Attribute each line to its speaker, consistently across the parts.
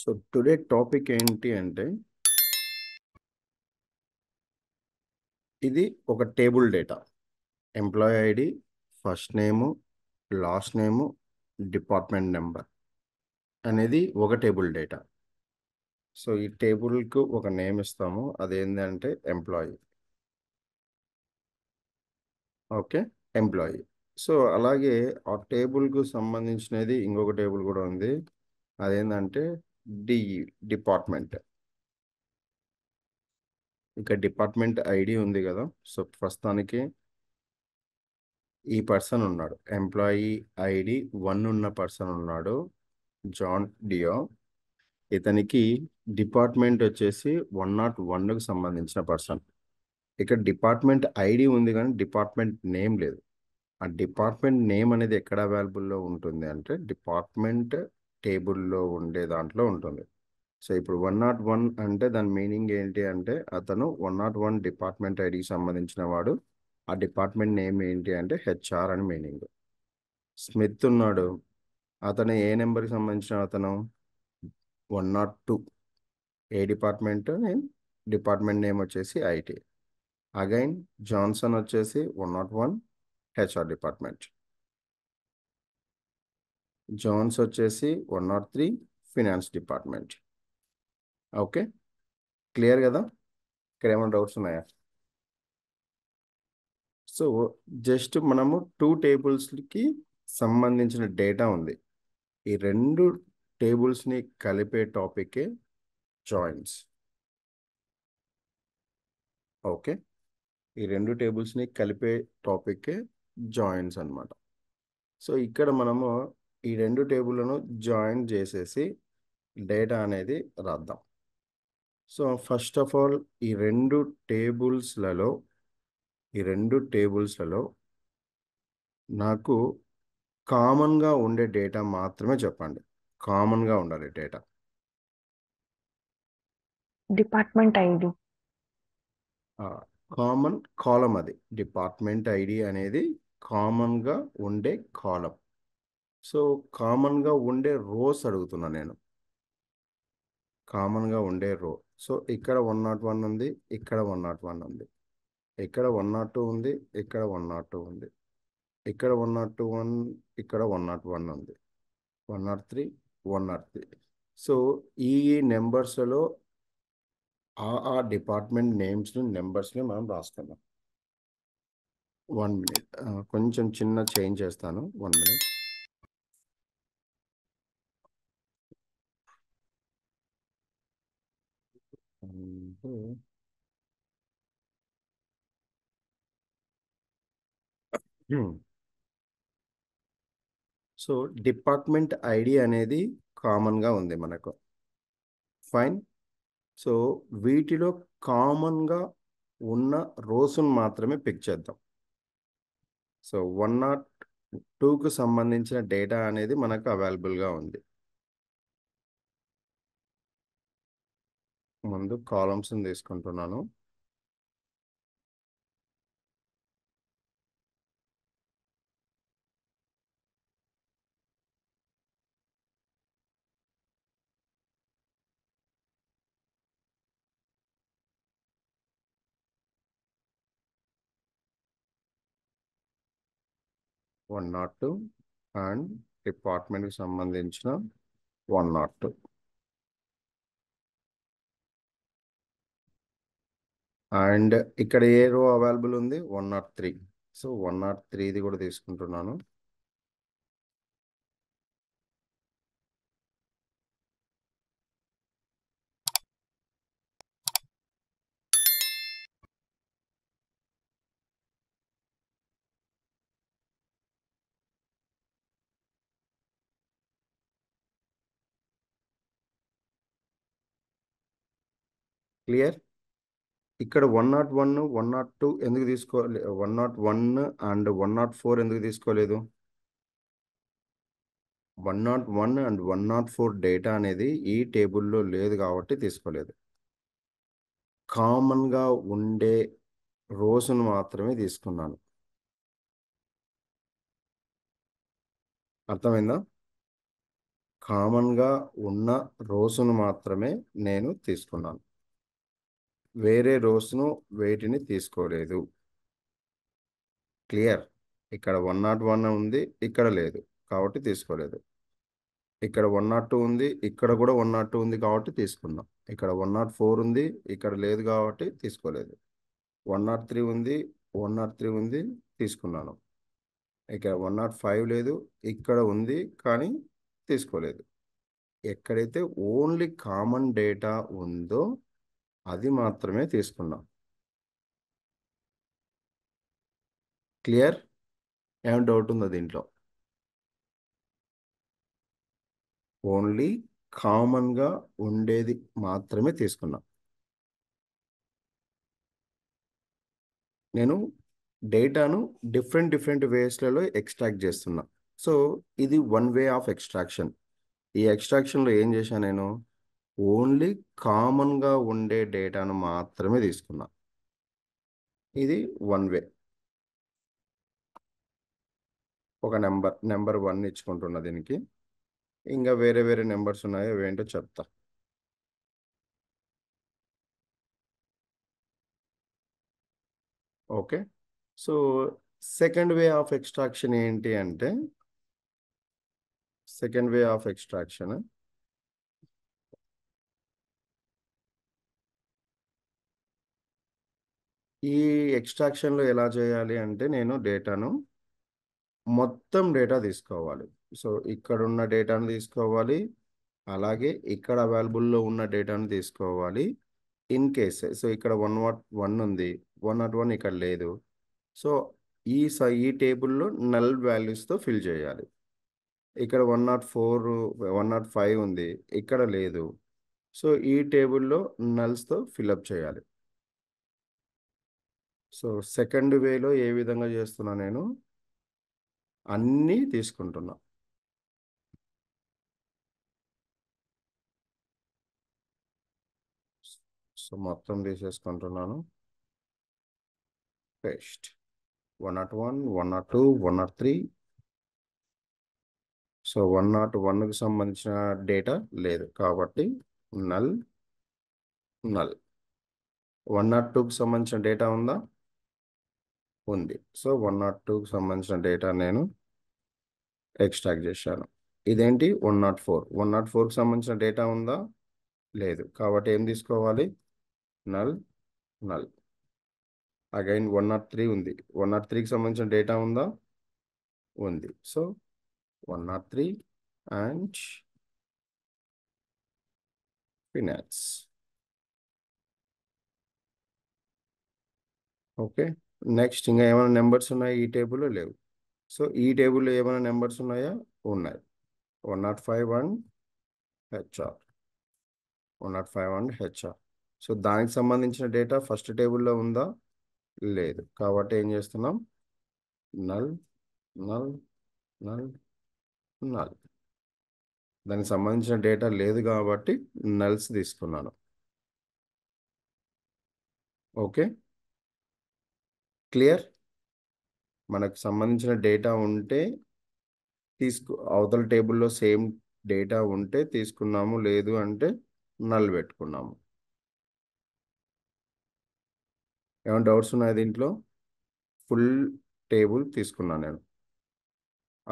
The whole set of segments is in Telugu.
Speaker 1: సో టుడే టాపిక్ ఏంటి అంటే ఇది ఒక table data employee ID first name last name department number అనేది ఒక టేబుల్ డేటా సో ఈ టేబుల్కు ఒక నేమ్ ఇస్తాము అదేంటంటే ఎంప్లాయీ ఓకే ఎంప్లాయీ సో అలాగే ఆ టేబుల్కు సంబంధించినది ఇంకొక టేబుల్ కూడా ఉంది అదేంటంటే డి డిపార్ట్మెంట్ ఇక డిపార్ట్మెంట్ ఐడి ఉంది కదా సో ప్రస్తుతానికి ఈ పర్సన్ ఉన్నాడు ఎంప్లాయీ ఐడి వన్ ఉన్న పర్సన్ ఉన్నాడు జాన్ డియో ఇతనికి డిపార్ట్మెంట్ వచ్చేసి వన్ నాట్ వన్కు సంబంధించిన పర్సన్ ఇక్కడ డిపార్ట్మెంట్ ఐడి ఉంది కానీ డిపార్ట్మెంట్ నేమ్ లేదు ఆ డిపార్ట్మెంట్ నేమ్ అనేది ఎక్కడ అవైలబుల్లో ఉంటుంది అంటే డిపార్ట్మెంట్ టేబుల్లో ఉండే దాంట్లో ఉంటుంది సో ఇప్పుడు వన్ నాట్ వన్ అంటే దాని మీనింగ్ ఏంటి అంటే అతను వన్ నాట్ వన్ డిపార్ట్మెంట్ ఐడికి సంబంధించిన వాడు ఆ డిపార్ట్మెంట్ నేమ్ ఏంటి అంటే హెచ్ఆర్ అని మీనింగ్ స్మిత్ ఉన్నాడు అతను ఏ నెంబర్కి సంబంధించిన అతను వన్ నాట్ టూ ఏ డిపార్ట్మెంట్ నేమ్ డిపార్ట్మెంట్ నేమ్ వచ్చేసి ఐటీ అగైన్ జాన్సన్ వచ్చేసి one nought one HR department Jones వచ్చేసి one nought three finance department okay clear కదా ఇక్కడ ఏమైనా డౌట్స్ ఉన్నాయా సో జస్ట్ మనము టూ టేబుల్స్కి సంబంధించిన డేటా ఉంది ఈ రెండు టేబుల్స్ని కలిపే టాపికే జాయిన్స్ ఓకే ఈ రెండు టేబుల్స్ని కలిపే టాపికే జాయిన్స్ అనమాట సో ఇక్కడ మనము ఈ రెండు టేబుల్లను జాయిన్ చేసేసి డేటా అనేది రాద్దాం సో ఫస్ట్ ఆఫ్ ఆల్ ఈ రెండు టేబుల్స్లలో ఈ రెండు టేబుల్స్లలో నాకు కామన్గా ఉండే డేటా మాత్రమే చెప్పండి కామన్గా ఉండాలి data department ID common column అది డిపార్ట్మెంట్ ఐడి అనేది కామన్గా ఉండే కాలం సో కామన్గా ఉండే రోస్ అడుగుతున్నా నేను కామన్గా ఉండే రో సో ఇక్కడ వన్ నాట్ వన్ ఉంది ఇక్కడ వన్ నాట్ వన్ ఉంది ఇక్కడ వన్ నాట్ టూ ఉంది ఇక్కడ వన్ నాట్ టూ ఉంది ఇక్కడ వన్ నాట్ టూ వన్ ఇక్కడ వన్ నాట్ వన్ ఉంది one nought three one nought three so ఈ నెంబర్స్లో ఆ ఆ డిపార్ట్మెంట్ నేమ్స్ని నెంబర్స్ని మనం రాసుకుందాం వన్ మినిట్ కొంచెం చిన్న చేంజ్ చేస్తాను one minute so department ID అనేది కామన్గా ఉంది మనకు ఫైన్ సో వీటిలో కామన్గా ఉన్న రోజును మాత్రమే పిక్ చేద్దాం సో వన్ నాట్ టూకు సంబంధించిన డేటా అనేది మనకు అవైలబుల్గా ఉంది ముందు కాలమ్స్ తీసుకుంటున్నాను వన్ నాట్ టూ అండ్ డిపార్ట్మెంట్కి సంబంధించిన వన్ నాట్ టూ అండ్ ఇక్కడ ఏ రో అవైలబుల్ ఉంది one nought three so one nought త్రీది కూడా తీసుకుంటున్నాను క్లియర్ ఇక్కడ one nought one one nought two ఎందుకు తీసుకోవాలి one nought one and one nought four ఎందుకు తీసుకోలేదు one nought one and one nought four data అనేది ఈ టేబుల్లో లేదు కాబట్టి తీసుకోలేదు కామన్గా ఉండే రోజును మాత్రమే తీసుకున్నాను అర్థమైందా కామన్గా ఉన్న రోజును మాత్రమే నేను తీసుకున్నాను వేరే రోస్ను వెయిట్ని తీసుకోలేదు క్లియర్ ఇక్కడ వన్ నాట్ వన్ ఉంది ఇక్కడ లేదు కాబట్టి తీసుకోలేదు ఇక్కడ వన్ నాట్ టూ ఉంది ఇక్కడ కూడా వన్ నాట్ టూ ఉంది కాబట్టి తీసుకుందాం ఇక్కడ వన్ నాట్ ఫోర్ ఉంది ఇక్కడ లేదు కాబట్టి తీసుకోలేదు వన్ నాట్ త్రీ ఉంది వన్ నాట్ త్రీ ఉంది తీసుకున్నాను ఇక్కడ వన్ నాట్ ఫైవ్ లేదు ఇక్కడ ఉంది కానీ తీసుకోలేదు ఎక్కడైతే ఓన్లీ కామన్ డేటా ఉందో అది మాత్రమే తీసుకున్నాం క్లియర్ ఏం డౌట్ ఉందా దీంట్లో ఓన్లీ కామన్గా ఉండేది మాత్రమే తీసుకున్నాం నేను డేటాను డిఫరెంట్ డిఫరెంట్ వేస్లలో ఎక్స్ట్రాక్ట్ చేస్తున్నా సో ఇది వన్ వే ఆఫ్ ఎక్స్ట్రాక్షన్ ఈ ఎక్స్ట్రాక్షన్లో ఏం చేశాను నేను ఓన్లీ కామన్గా ఉండే డేటాను మాత్రమే తీసుకున్నా ఇది వన్ వే ఒక నెంబర్ నెంబర్ వన్ ఇచ్చుకుంటున్నా దీనికి ఇంకా వేరే వేరే నెంబర్స్ ఉన్నాయో ఏంటో చెప్తా okay so second way of extraction ఏంటి అంటే సెకండ్ వే ఆఫ్ ఎక్స్ట్రాక్షన్ ఈ ఎక్స్ట్రాక్షన్లో ఎలా చేయాలి అంటే నేను డేటాను మొత్తం డేటా తీసుకోవాలి సో ఇక్కడ ఉన్న డేటాను తీసుకోవాలి అలాగే ఇక్కడ అవైలబుల్లో ఉన్న డేటాను తీసుకోవాలి ఇన్ కేస్ సో ఇక్కడ వన్ వాట్ వన్ ఉంది వన్ నాట్ వన్ ఇక్కడ లేదు సో ఈ స ఈ టేబుల్లో నల్ వాల్యూస్తో ఫిల్ చేయాలి ఇక్కడ one nought four one nought five ఉంది ఇక్కడ లేదు సో ఈ టేబుల్లో నల్స్తో ఫిలప్ చేయాలి సో సెకండ్ వేలో ఏ విధంగా చేస్తున్నా నేను అన్నీ తీసుకుంటున్నా సో మొత్తం తీసేసుకుంటున్నాను paste one nought one one nought two one nought three so one nought వన్కి సంబంధించిన డేటా లేదు కాబట్టి నల్ నల్ వన్ నాట్ టూకి సంబంధించిన డేటా ఉందా ఉంది సో వన్ నాట్ టూకి సంబంధించిన డేటా నేను ఎక్స్ట్రాక్ట్ చేశాను ఇదేంటి one nought four one nought ఫోర్కి సంబంధించిన డేటా ఉందా లేదు కాబట్టి ఏం తీసుకోవాలి null null again one nought three ఉంది వన్ నాట్ త్రీకి సంబంధించిన డేటా ఉందా ఉంది so one nought three and finance okay next ఇంకా ఏమైనా నెంబర్స్ ఉన్నాయా ఈ టేబుల్లో లేవు సో ఈ టేబుల్లో ఏమైనా నెంబర్స్ ఉన్నాయా ఉన్నాయి one nought five one HR one nought five one HR so దానికి సంబంధించిన డేటా ఫస్ట్ టేబుల్లో ఉందా లేదు కాబట్టి ఏం చేస్తున్నాం నల్ నల్ నల్ నల్ దానికి సంబంధించిన డేటా లేదు కాబట్టి నల్స్ తీసుకున్నాను ఓకే క్లియర్ మనకు సంబంధించిన డేటా ఉంటే తీసుకు అవతల టేబుల్లో సేమ్ డేటా ఉంటే తీసుకున్నాము లేదు అంటే నల్ పెట్టుకున్నాము ఏమైనా డౌట్స్ ఉన్నాయి దీంట్లో ఫుల్ టేబుల్ తీసుకున్నాను నేను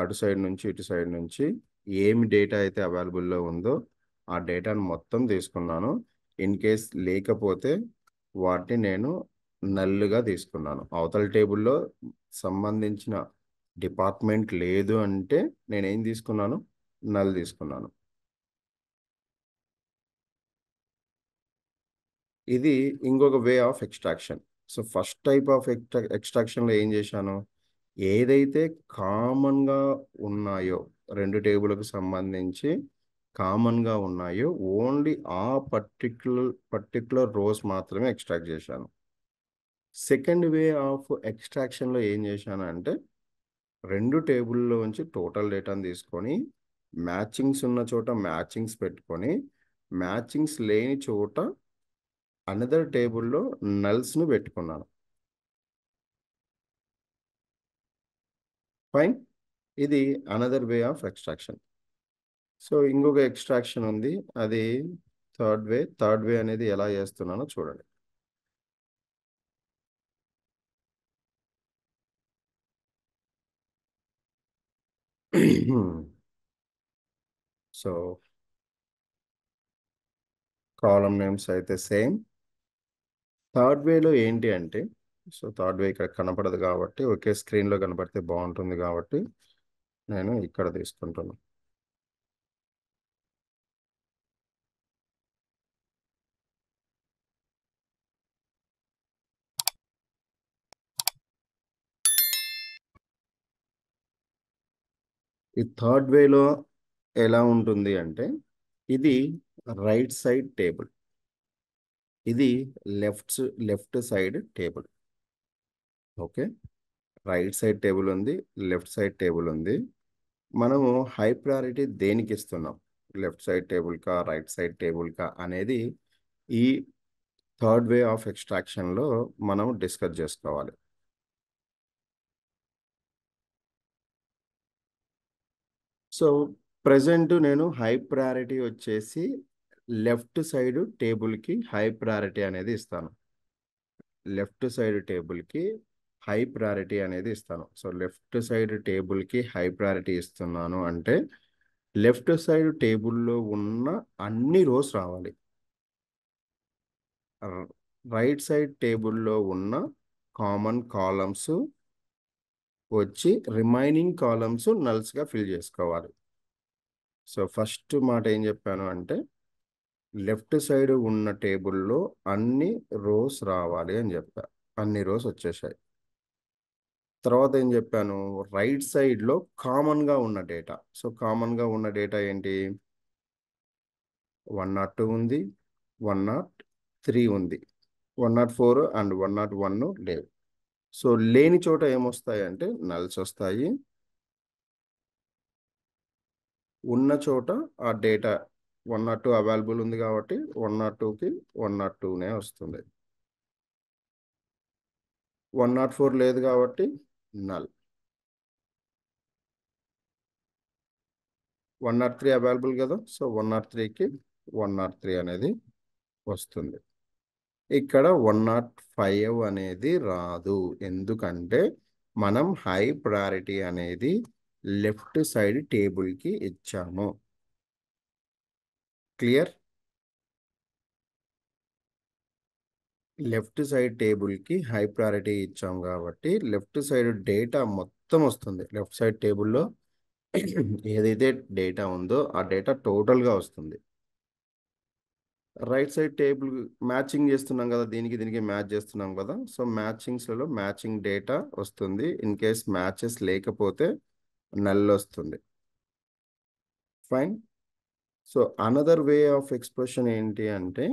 Speaker 1: అటు సైడ్ నుంచి ఇటు సైడ్ నుంచి ఏమి డేటా అయితే అవైలబుల్లో ఉందో ఆ డేటాను మొత్తం తీసుకున్నాను ఇన్ కేస్ లేకపోతే వాటిని నేను నల్లుగా తీసుకున్నాను అవతల టేబుల్లో సంబంధించిన డిపార్ట్మెంట్ లేదు అంటే నేనేం తీసుకున్నాను నల్ తీసుకున్నాను ఇది ఇంకొక way of extraction so first type of extra ఎక్స్ట్రాక్షన్లో ఏం చేశాను ఏదైతే కామన్గా ఉన్నాయో రెండు టేబుల్కి సంబంధించి కామన్గా ఉన్నాయో ఓన్లీ ఆ పర్టిక్యులర్ పర్టిక్యులర్ రోజు మాత్రమే ఎక్స్ట్రాక్ట్ చేశాను సెకండ్ వే ఆఫ్ ఎక్స్ట్రాక్షన్లో ఏం చేశానంటే రెండు టేబుల్లో నుంచి టోటల్ డేటాను తీసుకొని మ్యాచింగ్స్ ఉన్న చోట మ్యాచింగ్స్ పెట్టుకొని మ్యాచింగ్స్ లేని చోట అనదర్ టేబుల్లో నల్స్ను పెట్టుకున్నాను ఫైన్ ఇది another way of extraction so ఇంకొక ఎక్స్ట్రాక్షన్ ఉంది అది థర్డ్ వే థర్డ్ వే అనేది ఎలా చేస్తున్నానో చూడండి సో కాలం నేమ్స్ అయితే సేమ్ థర్డ్ వేలో ఏంటి అంటే సో థర్డ్ వే ఇక్కడ కనపడదు కాబట్టి ఒకే స్క్రీన్లో కనపడితే బాగుంటుంది కాబట్టి నేను ఇక్కడ తీసుకుంటున్నాను ఈ థర్డ్ వేలో ఎలా ఉంటుంది అంటే ఇది రైట్ సైడ్ టేబుల్ ఇది left left side table okay right side table ఉంది లెఫ్ట్ సైడ్ టేబుల్ ఉంది మనము హై ప్రయారిటీ దేనికి ఇస్తున్నాం లెఫ్ట్ సైడ్ టేబుల్ కా రైట్ సైడ్ టేబుల్ కా అనేది ఈ థర్డ్ వే ఆఫ్ ఎక్స్ట్రాక్షన్లో మనం డిస్కస్ చేసుకోవాలి సో ప్రజెంట్ నేను హై ప్రయారిటీ వచ్చేసి లెఫ్ట్ సైడ్ టేబుల్కి హై ప్రయారిటీ అనేది ఇస్తాను లెఫ్ట్ సైడ్ టేబుల్కి హై ప్రయారిటీ అనేది ఇస్తాను సో లెఫ్ట్ సైడ్ టేబుల్కి హై ప్రయారిటీ ఇస్తున్నాను అంటే లెఫ్ట్ సైడ్ టేబుల్లో ఉన్న అన్ని రోస్ రావాలి రైట్ సైడ్ టేబుల్లో ఉన్న కామన్ కాలమ్స్ వచ్చి రిమైనింగ్ కాలమ్స్ నల్స్గా ఫిల్ చేసుకోవాలి సో ఫస్ట్ మాట ఏం చెప్పాను అంటే లెఫ్ట్ సైడ్ ఉన్న టేబుల్లో అన్ని రోస్ రావాలి అని చెప్పా అన్ని రోస్ వచ్చేసాయి తర్వాత ఏం చెప్పాను రైట్ సైడ్లో కామన్గా ఉన్న డేటా సో కామన్గా ఉన్న డేటా ఏంటి వన్ నాట్ టూ ఉంది వన్ నాట్ త్రీ ఉంది one nought four and one nought one లేవు సో లేని చోట ఏమొస్తాయి అంటే నల్స్ వస్తాయి ఉన్న చోట ఆ data one nought two available ఉంది కాబట్టి వన్ నాట్ టూకి వన్ నాట్ టూనే వస్తుంది వన్ నాట్ ఫోర్ లేదు కాబట్టి null one nought three available కదా సో వన్ నాట్ త్రీకి వన్ నాట్ త్రీ అనేది వస్తుంది ఇక్కడ వన్ నాట్ ఫైవ్ అనేది రాదు ఎందుకంటే మనం హై ప్రయారిటీ అనేది లెఫ్ట్ సైడ్ టేబుల్కి ఇచ్చాము క్లియర్ లెఫ్ట్ సైడ్ టేబుల్కి హై ప్రయారిటీ ఇచ్చాం కాబట్టి లెఫ్ట్ సైడ్ డేటా మొత్తం వస్తుంది లెఫ్ట్ సైడ్ టేబుల్లో ఏదైతే డేటా ఉందో ఆ డేటా టోటల్గా వస్తుంది రైట్ సైడ్ టేబుల్ మ్యాచింగ్ చేస్తున్నాం కదా దీనికి దీనికి మ్యాచ్ చేస్తున్నాం కదా సో మ్యాచింగ్స్లలో మ్యాచింగ్ డేటా వస్తుంది ఇన్ కేస్ మ్యాచెస్ లేకపోతే నల్ వస్తుంది fine so another way of expression ఏంటి అంటే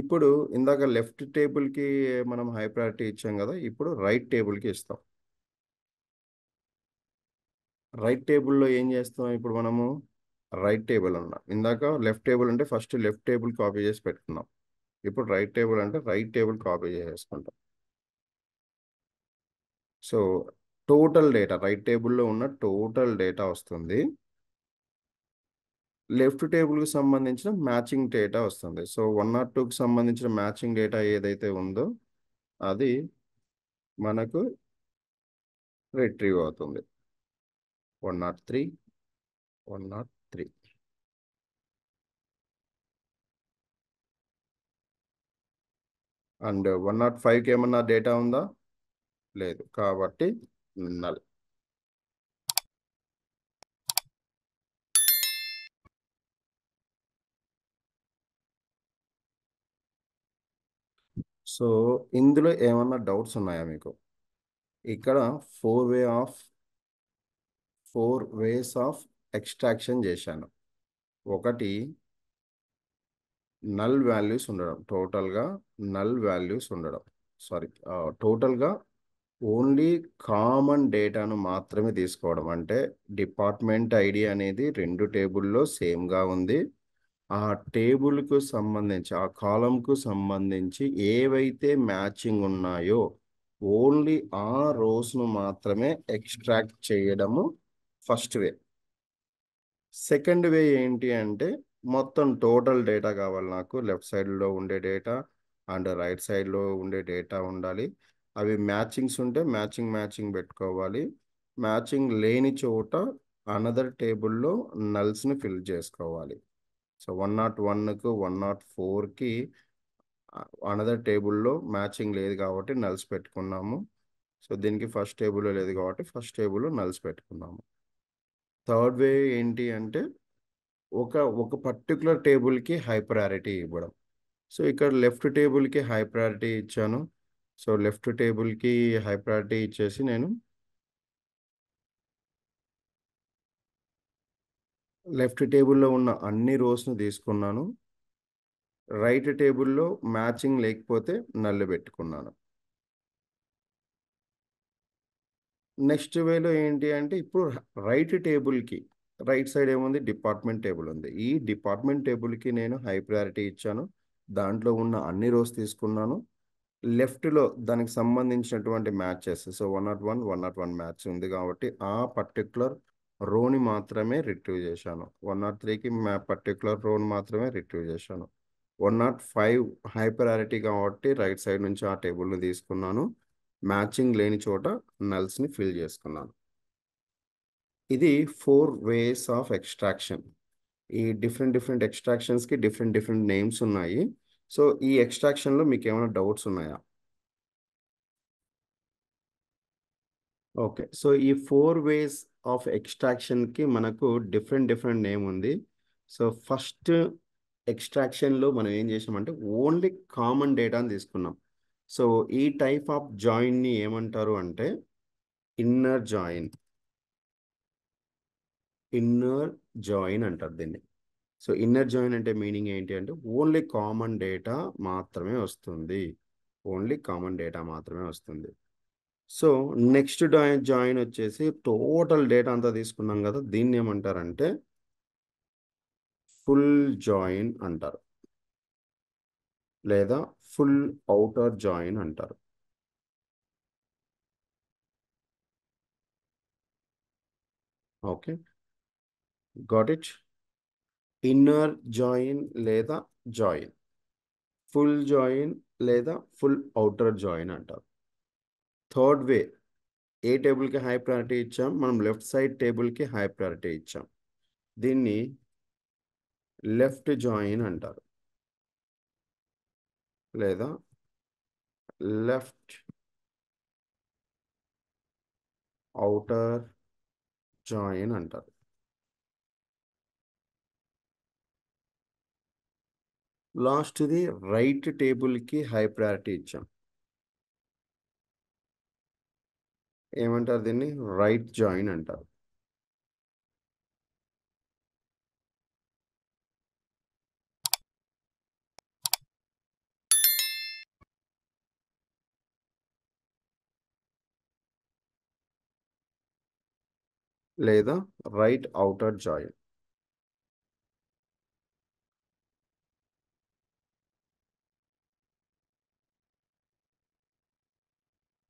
Speaker 1: ఇప్పుడు ఇందాక లెఫ్ట్ టేబుల్కి మనం హై ప్రయారిటీ ఇచ్చాం కదా ఇప్పుడు రైట్ టేబుల్కి ఇస్తాం రైట్ టేబుల్లో ఏం చేస్తాం ఇప్పుడు మనము రైట్ టేబుల్ అన్నా ఇందాక లెఫ్ట్ టేబుల్ అంటే ఫస్ట్ లెఫ్ట్ టేబుల్ కాపీ చేసి పెట్టుకున్నాం ఇప్పుడు రైట్ టేబుల్ అంటే రైట్ టేబుల్ కాపీ చేసేసుకుంటాం సో టోటల్ డేటా రైట్ టేబుల్లో ఉన్న టోటల్ డేటా వస్తుంది లెఫ్ట్ టేబుల్కి సంబంధించిన మ్యాచింగ్ డేటా వస్తుంది సో వన్ నాట్ టూకి సంబంధించిన మ్యాచింగ్ డేటా ఏదైతే ఉందో అది మనకు రిట్రీవ్ అవుతుంది one nought three one nought and one nought ఫైవ్కి ఏమన్నా డేటా ఉందా లేదు కాబట్టి నల్ సో ఇందులో ఏమన్నా డౌట్స్ ఉన్నాయా మీకు ఇక్కడ four way of four ways of extraction చేశాను ఒకటి నల్ వాల్యూస్ ఉండడం టోటల్గా నల్ వాల్యూస్ ఉండడం సారీ టోటల్గా ఓన్లీ కామన్ డేటాను మాత్రమే తీసుకోవడం అంటే డిపార్ట్మెంట్ ఐడి అనేది రెండు టేబుల్లో సేమ్గా ఉంది ఆ టేబుల్కు సంబంధించి ఆ కాలంకు సంబంధించి ఏవైతే మ్యాచింగ్ ఉన్నాయో ఓన్లీ ఆ రోజును మాత్రమే ఎక్స్ట్రాక్ట్ చేయడము ఫస్ట్ వే సెకండ్ వే ఏంటి అంటే మొత్తం టోటల్ డేటా కావాలి నాకు లెఫ్ట్ సైడ్లో ఉండే డేటా అండ్ రైట్ సైడ్లో ఉండే డేటా ఉండాలి అవి మ్యాచింగ్స్ ఉంటే మ్యాచింగ్ మ్యాచింగ్ పెట్టుకోవాలి మ్యాచింగ్ లేని చోట అనదర్ టేబుల్లో నల్స్ని ఫిల్ చేసుకోవాలి సో వన్ నాట్ వన్కు వన్ నాట్ ఫోర్కి అనదర్ టేబుల్లో మ్యాచింగ్ లేదు కాబట్టి నల్స్ పెట్టుకున్నాము సో దీనికి ఫస్ట్ టేబుల్లో లేదు కాబట్టి ఫస్ట్ టేబుల్లో నల్స్ పెట్టుకున్నాము థర్డ్ వే ఏంటి అంటే ఒక ఒక పర్టికులర్ టేబుల్కి హై ప్రయారిటీ ఇవ్వడం సో ఇక్కడ లెఫ్ట్ టేబుల్కి హై ప్రయారిటీ ఇచ్చాను సో లెఫ్ట్ టేబుల్కి హై ప్రయారిటీ ఇచ్చేసి నేను లెఫ్ట్ టేబుల్లో ఉన్న అన్ని రోస్ను తీసుకున్నాను రైట్ టేబుల్లో మ్యాచింగ్ లేకపోతే నల్లు పెట్టుకున్నాను నెక్స్ట్ వేలో ఏంటి అంటే ఇప్పుడు రైట్ టేబుల్కి రైట్ సైడ్ ఏముంది డిపార్ట్మెంట్ టేబుల్ ఉంది ఈ డిపార్ట్మెంట్ టేబుల్కి నేను హై ప్రయారిటీ ఇచ్చాను దాంట్లో ఉన్న అన్ని రోస్ తీసుకున్నాను లెఫ్ట్లో దానికి సంబంధించినటువంటి matches so one nought one one nought one match ఉంది కాబట్టి ఆ పర్టిక్యులర్ రోని మాత్రమే రిట్రీవ్ చేశాను వన్ నాట్ త్రీకి మ్యా పర్టికులర్ రోని మాత్రమే రిట్రీవ్ చేశాను one nought five high priority కాబట్టి రైట్ సైడ్ నుంచి ఆ టేబుల్ని తీసుకున్నాను మ్యాచింగ్ లేని చోట నల్స్ని ఫిల్ చేసుకున్నాను ఇది ఫోర్ వేస్ ఆఫ్ ఎక్స్ట్రాక్షన్ ఈ డిఫరెంట్ డిఫరెంట్ ఎక్స్ట్రాక్షన్స్కి డిఫరెంట్ డిఫరెంట్ నేమ్స్ ఉన్నాయి సో ఈ ఎక్స్ట్రాక్షన్లో మీకు ఏమైనా డౌట్స్ ఉన్నాయా ఓకే సో ఈ ఫోర్ వేస్ ఆఫ్ ఎక్స్ట్రాక్షన్కి మనకు డిఫరెంట్ డిఫరెంట్ నేమ్ ఉంది సో ఫస్ట్ ఎక్స్ట్రాక్షన్లో మనం ఏం చేసామంటే ఓన్లీ కామన్ డేటాని తీసుకున్నాం సో ఈ టైప్ ఆఫ్ జాయిన్ని ఏమంటారు అంటే ఇన్నర్ జాయిన్ ఇన్నర్ జాయిన్ అంటారు దీన్ని సో ఇన్నర్ జాయిన్ అంటే మీనింగ్ ఏంటి అంటే ఓన్లీ కామన్ డేటా మాత్రమే వస్తుంది ఓన్లీ కామన్ డేటా మాత్రమే వస్తుంది సో నెక్స్ట్ జాయిన్ వచ్చేసి టోటల్ డేటా అంతా తీసుకున్నాం కదా దీన్ని ఏమంటారంటే ఫుల్ జాయిన్ అంటారు లేదా ఫుల్ అవుటర్ జాయిన్ అంటారు okay got it inner join లేదా జాయిన్ ఫుల్ జాయిన్ లేదా ఫుల్ అవుటర్ జాయిన్ అంటారు థర్డ్ వే ఏ టేబుల్కి హై ప్రయారిటీ ఇచ్చాం మనం లెఫ్ట్ సైడ్ టేబుల్కి హై ప్రయారిటీ ఇచ్చాం దీన్ని లెఫ్ట్ జాయిన్ అంటారు లేదా లెఫ్ట్ అవుటర్ జాయిన్ అంటారు లాస్ట్ది రైట్ టేబుల్కి హై ప్రయారిటీ ఇచ్చాం ఏమంటారు దీన్ని రైట్ జాయిన్ అంటారు లేదా రైట్ అవుటర్ జాయిన్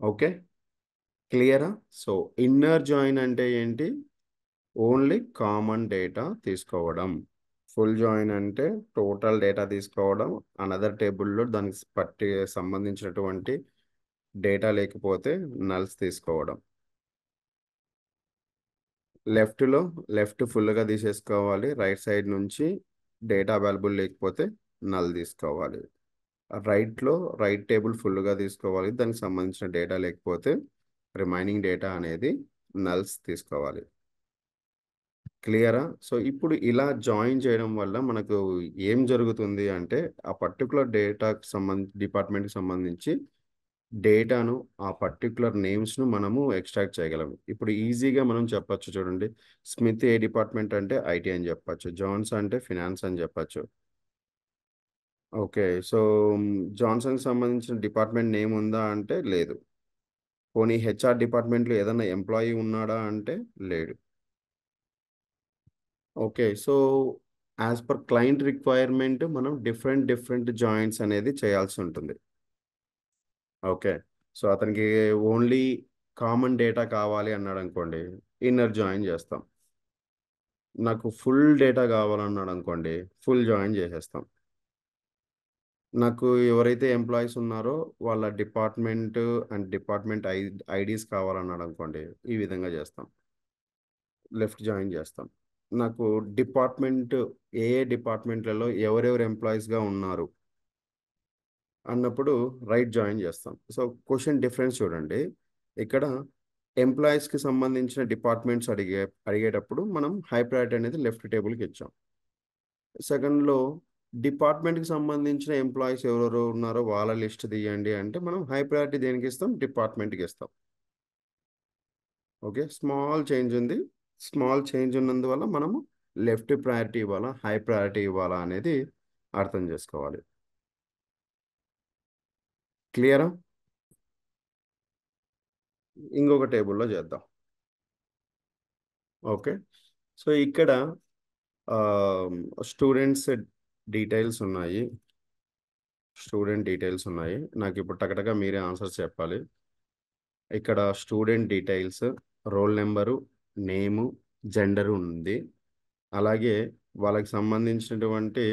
Speaker 1: ఓకే క్లియరా సో ఇన్నర్ జాయిన్ అంటే ఏంటి ఓన్లీ కామన్ డేటా తీసుకోవడం ఫుల్ జాయిన్ అంటే టోటల్ డేటా తీసుకోవడం అనదర్ టేబుల్లో దానికి పట్టి సంబంధించినటువంటి డేటా లేకపోతే నల్స్ తీసుకోవడం లెఫ్ట్లో లెఫ్ట్ ఫుల్గా తీసేసుకోవాలి రైట్ సైడ్ నుంచి డేటా అవైలబుల్ లేకపోతే నల్ తీసుకోవాలి రైట్లో రైట్ టేబుల్ ఫుల్గా తీసుకోవాలి దానికి సంబంధించిన డేటా లేకపోతే రిమైనింగ్ డేటా అనేది నల్స్ తీసుకోవాలి క్లియరా సో ఇప్పుడు ఇలా జాయిన్ చేయడం వల్ల మనకు ఏం జరుగుతుంది అంటే ఆ పర్టికులర్ డేటాకి సంబంధి డిపార్ట్మెంట్కి సంబంధించి డేటాను ఆ పర్టికులర్ నేమ్స్ను మనము ఎక్స్ట్రాక్ట్ చేయగలము ఇప్పుడు ఈజీగా మనం చెప్పచ్చు చూడండి స్మిత్ ఏ డిపార్ట్మెంట్ అంటే ఐటీ అని చెప్పచ్చు జాన్స్ అంటే ఫినాన్స్ అని చెప్పచ్చు ఓకే. సో, జాన్సన్‌కి సంబంధించిన డిపార్ట్‌మెంట్ నేమ్ ఉందా అంటే లేదు. పోనీ హెచ్ఆర్ డిపార్ట్‌మెంట్‌లో ఏదన్నా ఎంప్లాయీ ఉన్నాడా అంటే లేడు. Okay. So, as per client requirement మనం డిఫరెంట్ డిఫరెంట్ జాయింట్స్ అనేది చేయాల్సి ఉంటుంది ఓకే. సో, అతనికి ఓన్లీ కామన్ డేటా కావాలి అన్నాడు అనుకోండి ఇన్నర్ జాయిన్ చేస్తాం. నాకు ఫుల్ డేటా కావాలన్నాడు అనుకోండి ఫుల్ జాయిన్ చేసేస్తాం. నాకు ఎవరైతే ఎంప్లాయీస్ ఉన్నారో వాళ్ళ department and department I IDs కావాలన్నాడు అనుకోండి ఈ విధంగా చేస్తాం లెఫ్ట్ జాయిన్ చేస్తాం నాకు డిపార్ట్మెంట్ ఏ ఏ డిపార్ట్మెంట్లలో ఎవరెవరు ఎంప్లాయీస్గా ఉన్నారు అన్నప్పుడు రైట్ జాయిన్ చేస్తాం సో క్వశ్చన్ డిఫరెన్స్ చూడండి ఇక్కడ ఎంప్లాయీస్కి సంబంధించిన డిపార్ట్మెంట్స్ అడిగే అడిగేటప్పుడు మనం హై ప్రయారిటీ అనేది లెఫ్ట్ టేబుల్కి ఇచ్చాం సెకండ్లో డిపార్ట్మెంట్కి సంబంధించిన ఎంప్లాయీస్ ఎవరెవరు ఉన్నారో వాళ్ళ లిస్ట్ తీయండి అంటే మనం హై ప్రయారిటీ దేనికి ఇస్తాం డిపార్ట్మెంట్కి ఇస్తాం ఓకే స్మాల్ చేంజ్ ఉంది స్మాల్ చేంజ్ ఉన్నందువల్ల మనము లెఫ్ట్ ప్రయారిటీ ఇవ్వాలా హై ప్రయారిటీ ఇవ్వాలా అనేది అర్థం చేసుకోవాలి క్లియరా ఇంకొక టేబుల్లో చేద్దాం ఓకే సో ఇక్కడ స్టూడెంట్స్ డీటెయిల్స్ ఉన్నాయి స్టూడెంట్ డీటెయిల్స్ ఉన్నాయి నాకు ఇప్పుడు టకటగా మీరే ఆన్సర్స్ చెప్పాలి ఇక్కడ student details roll number name gender ఉంది అలాగే వాళ్ళకి సంబంధించినటువంటి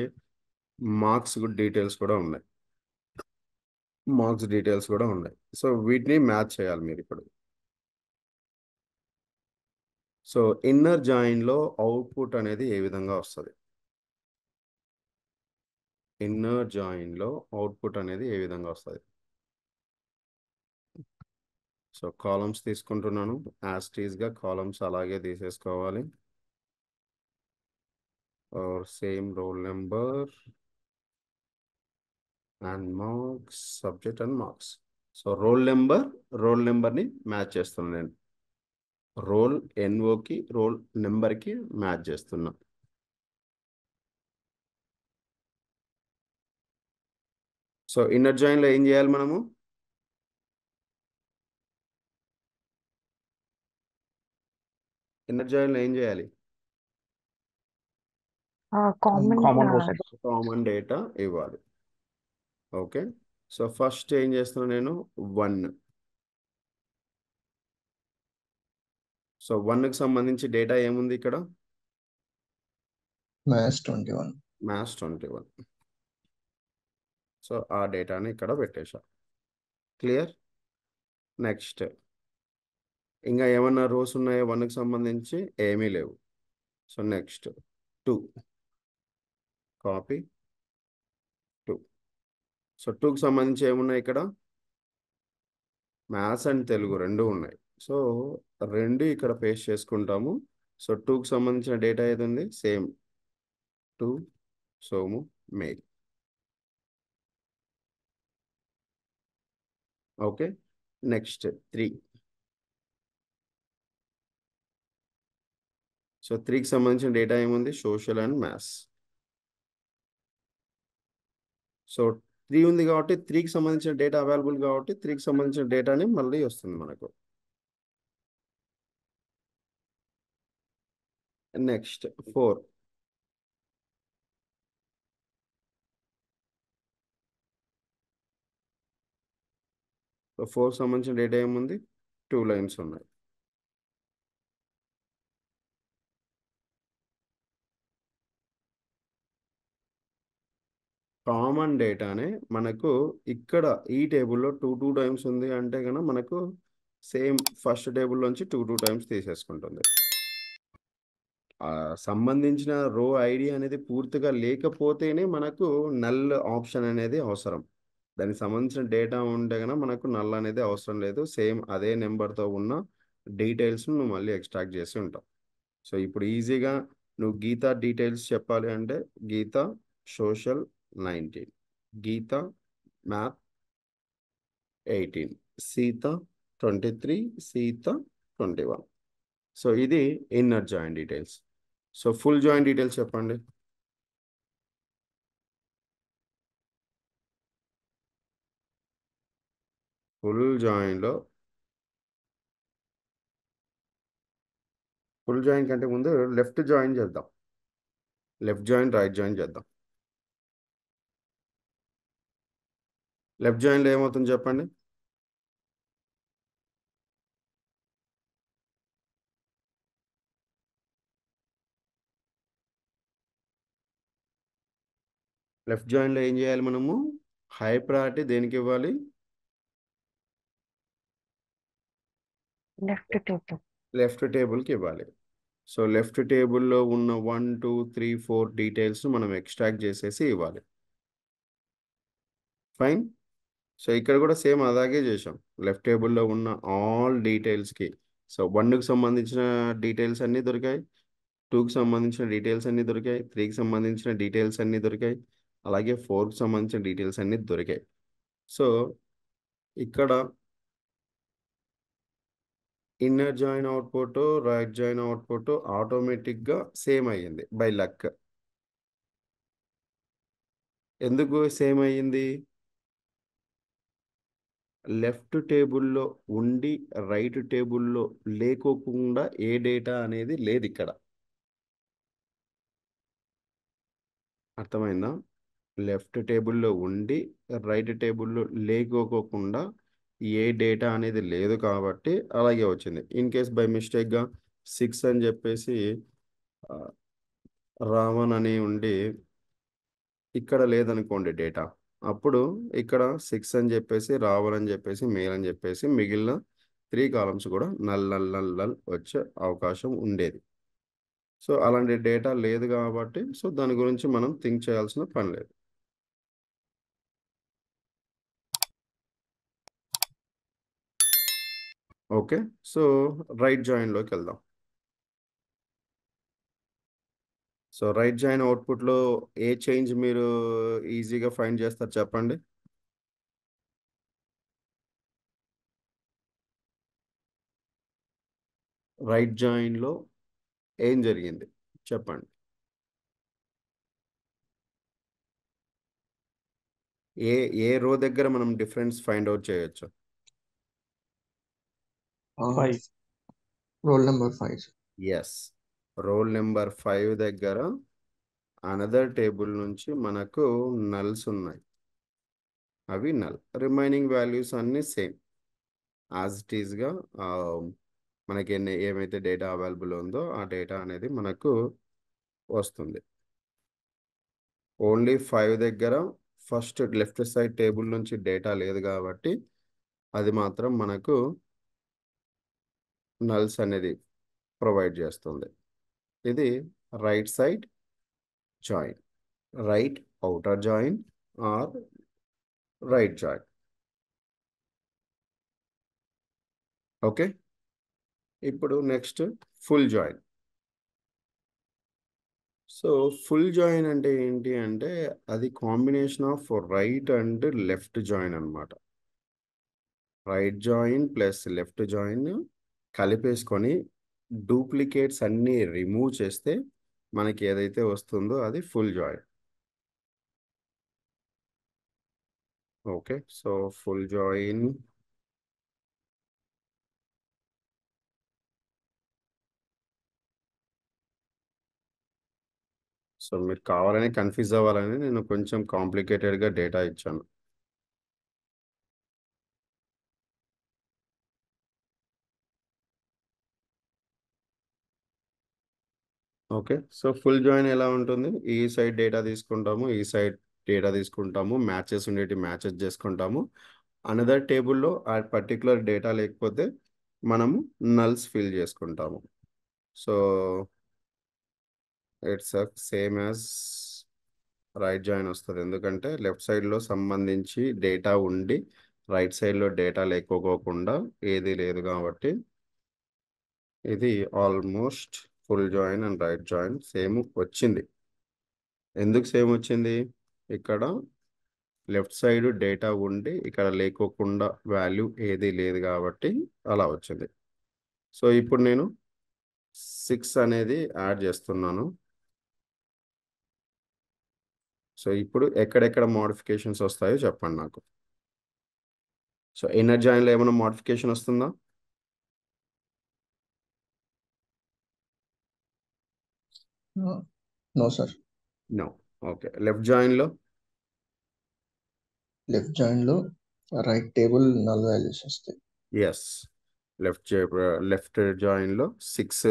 Speaker 1: మార్క్స్ డీటెయిల్స్ కూడా ఉన్నాయి మార్క్స్ డీటెయిల్స్ కూడా ఉన్నాయి సో వీటిని మ్యాచ్ చేయాలి మీరు ఇప్పుడు సో ఇన్నర్ జాయిన్లో అవుట్పుట్ అనేది ఏ విధంగా వస్తుంది ఇన్నర్ లో అవుట్పుట్ అనేది ఏ విధంగా వస్తుంది సో కాలమ్స్ తీసుకుంటున్నాను యాస్టీస్గా కాలమ్స్ అలాగే తీసేసుకోవాలి are same roll number and marks subject and marks so roll number roll నెంబర్ని మ్యాచ్ చేస్తున్నాను నేను రోల్ ఎన్ఓకి రోల్ నెంబర్కి మ్యాచ్ చేస్తున్నాను సో ఇన్నర్ జాయిన్లో ఏం చేయాలి మనము ఇన్నర్ జాయిన్లో ఏం చేయాలి కామన్ డేటా ఇవ్వాలి ఓకే సో ఫస్ట్ ఏం చేస్తున్నా నేను వన్ సో వన్కి సంబంధించి డేటా ఏముంది ఇక్కడ maths twenty one maths twenty one so ఆ డేటాని ఇక్కడ పెట్టేశాం క్లియర్ నెక్స్ట్ ఇంకా ఏమన్నా రోస్ ఉన్నాయో వన్కి సంబంధించి ఏమీ లేవు so next two copy two so టూకి సంబంధించి ఏమున్నాయి ఇక్కడ మ్యాథ్స్ అండ్ తెలుగు రెండు ఉన్నాయి సో రెండు ఇక్కడ పేస్ట్ చేసుకుంటాము సో టూకి సంబంధించిన డేటా ఏది ఉంది same two Somu male okay next three so త్రీకి సంబంధించిన డేటా ఏముంది social and maths so three ఉంది కాబట్టి త్రీకి సంబంధించిన డేటా అవైలబుల్ కాబట్టి త్రీకి సంబంధించిన డేటాని మళ్ళీ వస్తుంది మనకు నెక్స్ట్ ఫోర్ సో ఫోర్ సంబంధించిన డేటా ఏముంది టూ లైన్స్ ఉన్నాయి కామన్ డేటానే మనకు ఇక్కడ ఈ టేబుల్లో టూ టూ టైమ్స్ ఉంది అంటే కనుక మనకు సేమ్ ఫస్ట్ నుంచి టూ టూ టైమ్స్ తీసేసుకుంటుంది సంబంధించిన రో ఐడి అనేది పూర్తిగా లేకపోతేనే మనకు నల్ ఆప్షన్ అనేది అవసరం దానికి సంబంధించిన డేటా ఉంటే కనుక మనకు నల్ అనేది అవసరం లేదు సేమ్ అదే నెంబర్తో ఉన్న డీటెయిల్స్ నువ్వు మళ్ళీ ఎక్స్ట్రాక్ట్ చేసి ఉంటావు సో ఇప్పుడు ఈజీగా నువ్వు గీతా డీటెయిల్స్ చెప్పాలి అంటే Geeta social nineteen Geeta math eighteen Sita twenty three Sita twenty one so ఇది inner joint details so full joint details చెప్పండి ఫుల్ జాయిన్లో ఫుల్ జాయిన్ కంటే ముందు లెఫ్ట్ జాయిన్ చేద్దాం లెఫ్ట్ జాయిన్ రైట్ జాయిన్ చేద్దాం లెఫ్ట్ జాయిన్లో ఏమవుతుంది చెప్పండి లెఫ్ట్ జాయిన్లో ఏం చేయాలి మనము హై ప్రయారిటీ దేనికి ఇవ్వాలి లెఫ్ట్ టేబుల్ లెఫ్ట్ టేబుల్కి ఇవ్వాలి సో లెఫ్ట్ టేబుల్లో ఉన్న one two three four details మనం ఎక్స్ట్రాక్ట్ చేసేసి ఇవ్వాలి ఫైన్ సో ఇక్కడ కూడా సేమ్ అలాగే చేసాం లెఫ్ట్ టేబుల్లో ఉన్న ఆల్ డీటెయిల్స్కి సో వన్కి సంబంధించిన డీటెయిల్స్ అన్నీ దొరికాయి టూకి సంబంధించిన డీటెయిల్స్ అన్నీ దొరికాయి త్రీకి సంబంధించిన డీటెయిల్స్ అన్నీ దొరికాయి అలాగే ఫోర్కి సంబంధించిన డీటెయిల్స్ అన్నీ దొరికాయి సో ఇక్కడ inner join output right join output ఆటోమేటిక్గా సేమ్ అయ్యింది బై లక్ ఎందుకు సేమ్ అయ్యింది లెఫ్ట్ టేబుల్లో ఉండి రైట్ టేబుల్లో లేకోకుండా ఏ డేటా అనేది లేదు ఇక్కడ అర్థమైందా లెఫ్ట్ టేబుల్లో ఉండి రైట్ టేబుల్లో లేకోకోకుండా ఏ డేటా అనేది లేదు కాబట్టి అలాగే వచ్చింది ఇన్ కేస్ బై మిస్టేక్గా సిక్స్ అని చెప్పేసి రావణ్ అని ఉండి ఇక్కడ లేదనుకోండి డేటా అప్పుడు ఇక్కడ సిక్స్ అని చెప్పేసి రావణ్ అని చెప్పేసి మేల్ అని చెప్పేసి మిగిలిన త్రీ కాలమ్స్ కూడా నల్ నల్ నల్ నల్ వచ్చే అవకాశం ఉండేది సో అలాంటి డేటా లేదు కాబట్టి సో దాని గురించి మనం థింక్ చేయాల్సిన పని లేదు ఓకే సో రైట్ జాయిన్లోకి వెళ్దాం సో రైట్ జాయిన్ అవుట్పుట్లో ఏ చేంజ్ మీరు ఈజీగా ఫైండ్ చేస్తారు చెప్పండి రైట్ జాయిన్లో ఏం జరిగింది చెప్పండి ఏ ఏ రో దగ్గర మనం డిఫరెన్స్ ఫైండ్ అవుట్ చేయొచ్చు five roll number five yes roll number five దగ్గర అనదర్ టేబుల్ నుంచి మనకు నల్స్ ఉన్నాయి అవి నల్ రిమైనింగ్ వాల్యూస్ అన్నీ సేమ్ యాజ్ ఇట్ ఈస్గా మనకి ఎన్ని ఏమైతే డేటా అవైలబుల్ ఉందో ఆ డేటా అనేది మనకు వస్తుంది ఓన్లీ ఫైవ్ దగ్గర ఫస్ట్ లెఫ్ట్ సైడ్ టేబుల్ నుంచి డేటా లేదు కాబట్టి అది మాత్రం మనకు నల్స్ అనేది ప్రొవైడ్ చేస్తుంది ఇది right side join right outer join or right join okay ఇప్పుడు next full join so full join అంటే ఏంటి అంటే అది combination of right and left join అనమాట right join plus left join కలిపేసుకొని డూప్లికేట్స్ అన్నీ రిమూవ్ చేస్తే మనకి ఏదైతే వస్తుందో అది full join okay so full join so మీరు కావాలని కన్ఫ్యూజ్ అవ్వాలని నేను కొంచెం కాంప్లికేటెడ్గా డేటా ఇచ్చాను ఓకే సో ఫుల్ జాయిన్ ఎలా ఉంటుంది ఈ సైడ్ డేటా తీసుకుంటాము ఈ సైడ్ డేటా తీసుకుంటాము మ్యాచెస్ ఉండేటి మ్యాచెస్ చేసుకుంటాము అనదర్ టేబుల్లో ఆ పర్టికులర్ డేటా లేకపోతే మనము నల్స్ ఫిల్ చేసుకుంటాము so it's same as right join వస్తుంది ఎందుకంటే లెఫ్ట్ సైడ్లో సంబంధించి డేటా ఉండి రైట్ సైడ్లో డేటా లేకపోకుండా ఏది లేదు కాబట్టి ఇది almost full join and right join same వచ్చింది ఎందుకు సేమ్ వచ్చింది ఇక్కడ లెఫ్ట్ సైడ్ డేటా ఉండి ఇక్కడ లేకోకుండా వాల్యూ ఏది లేదు కాబట్టి అలా వచ్చింది సో ఇప్పుడు నేను సిక్స్ అనేది యాడ్ చేస్తున్నాను సో ఇప్పుడు ఎక్కడెక్కడ మోడిఫికేషన్స్ వస్తాయో చెప్పండి నాకు సో ఇన్నర్ జాయిన్లో ఏమైనా మోడిఫికేషన్ వస్తుందా no sir no okay left జాయిన్లో లెఫ్ట్ జాయిన్లో రైట్ టేబుల్ నల్ వాల్యూస్ వస్తాయి ఎస్ లెఫ్ట్ లెఫ్ట్ జాయిన్లో సిక్స్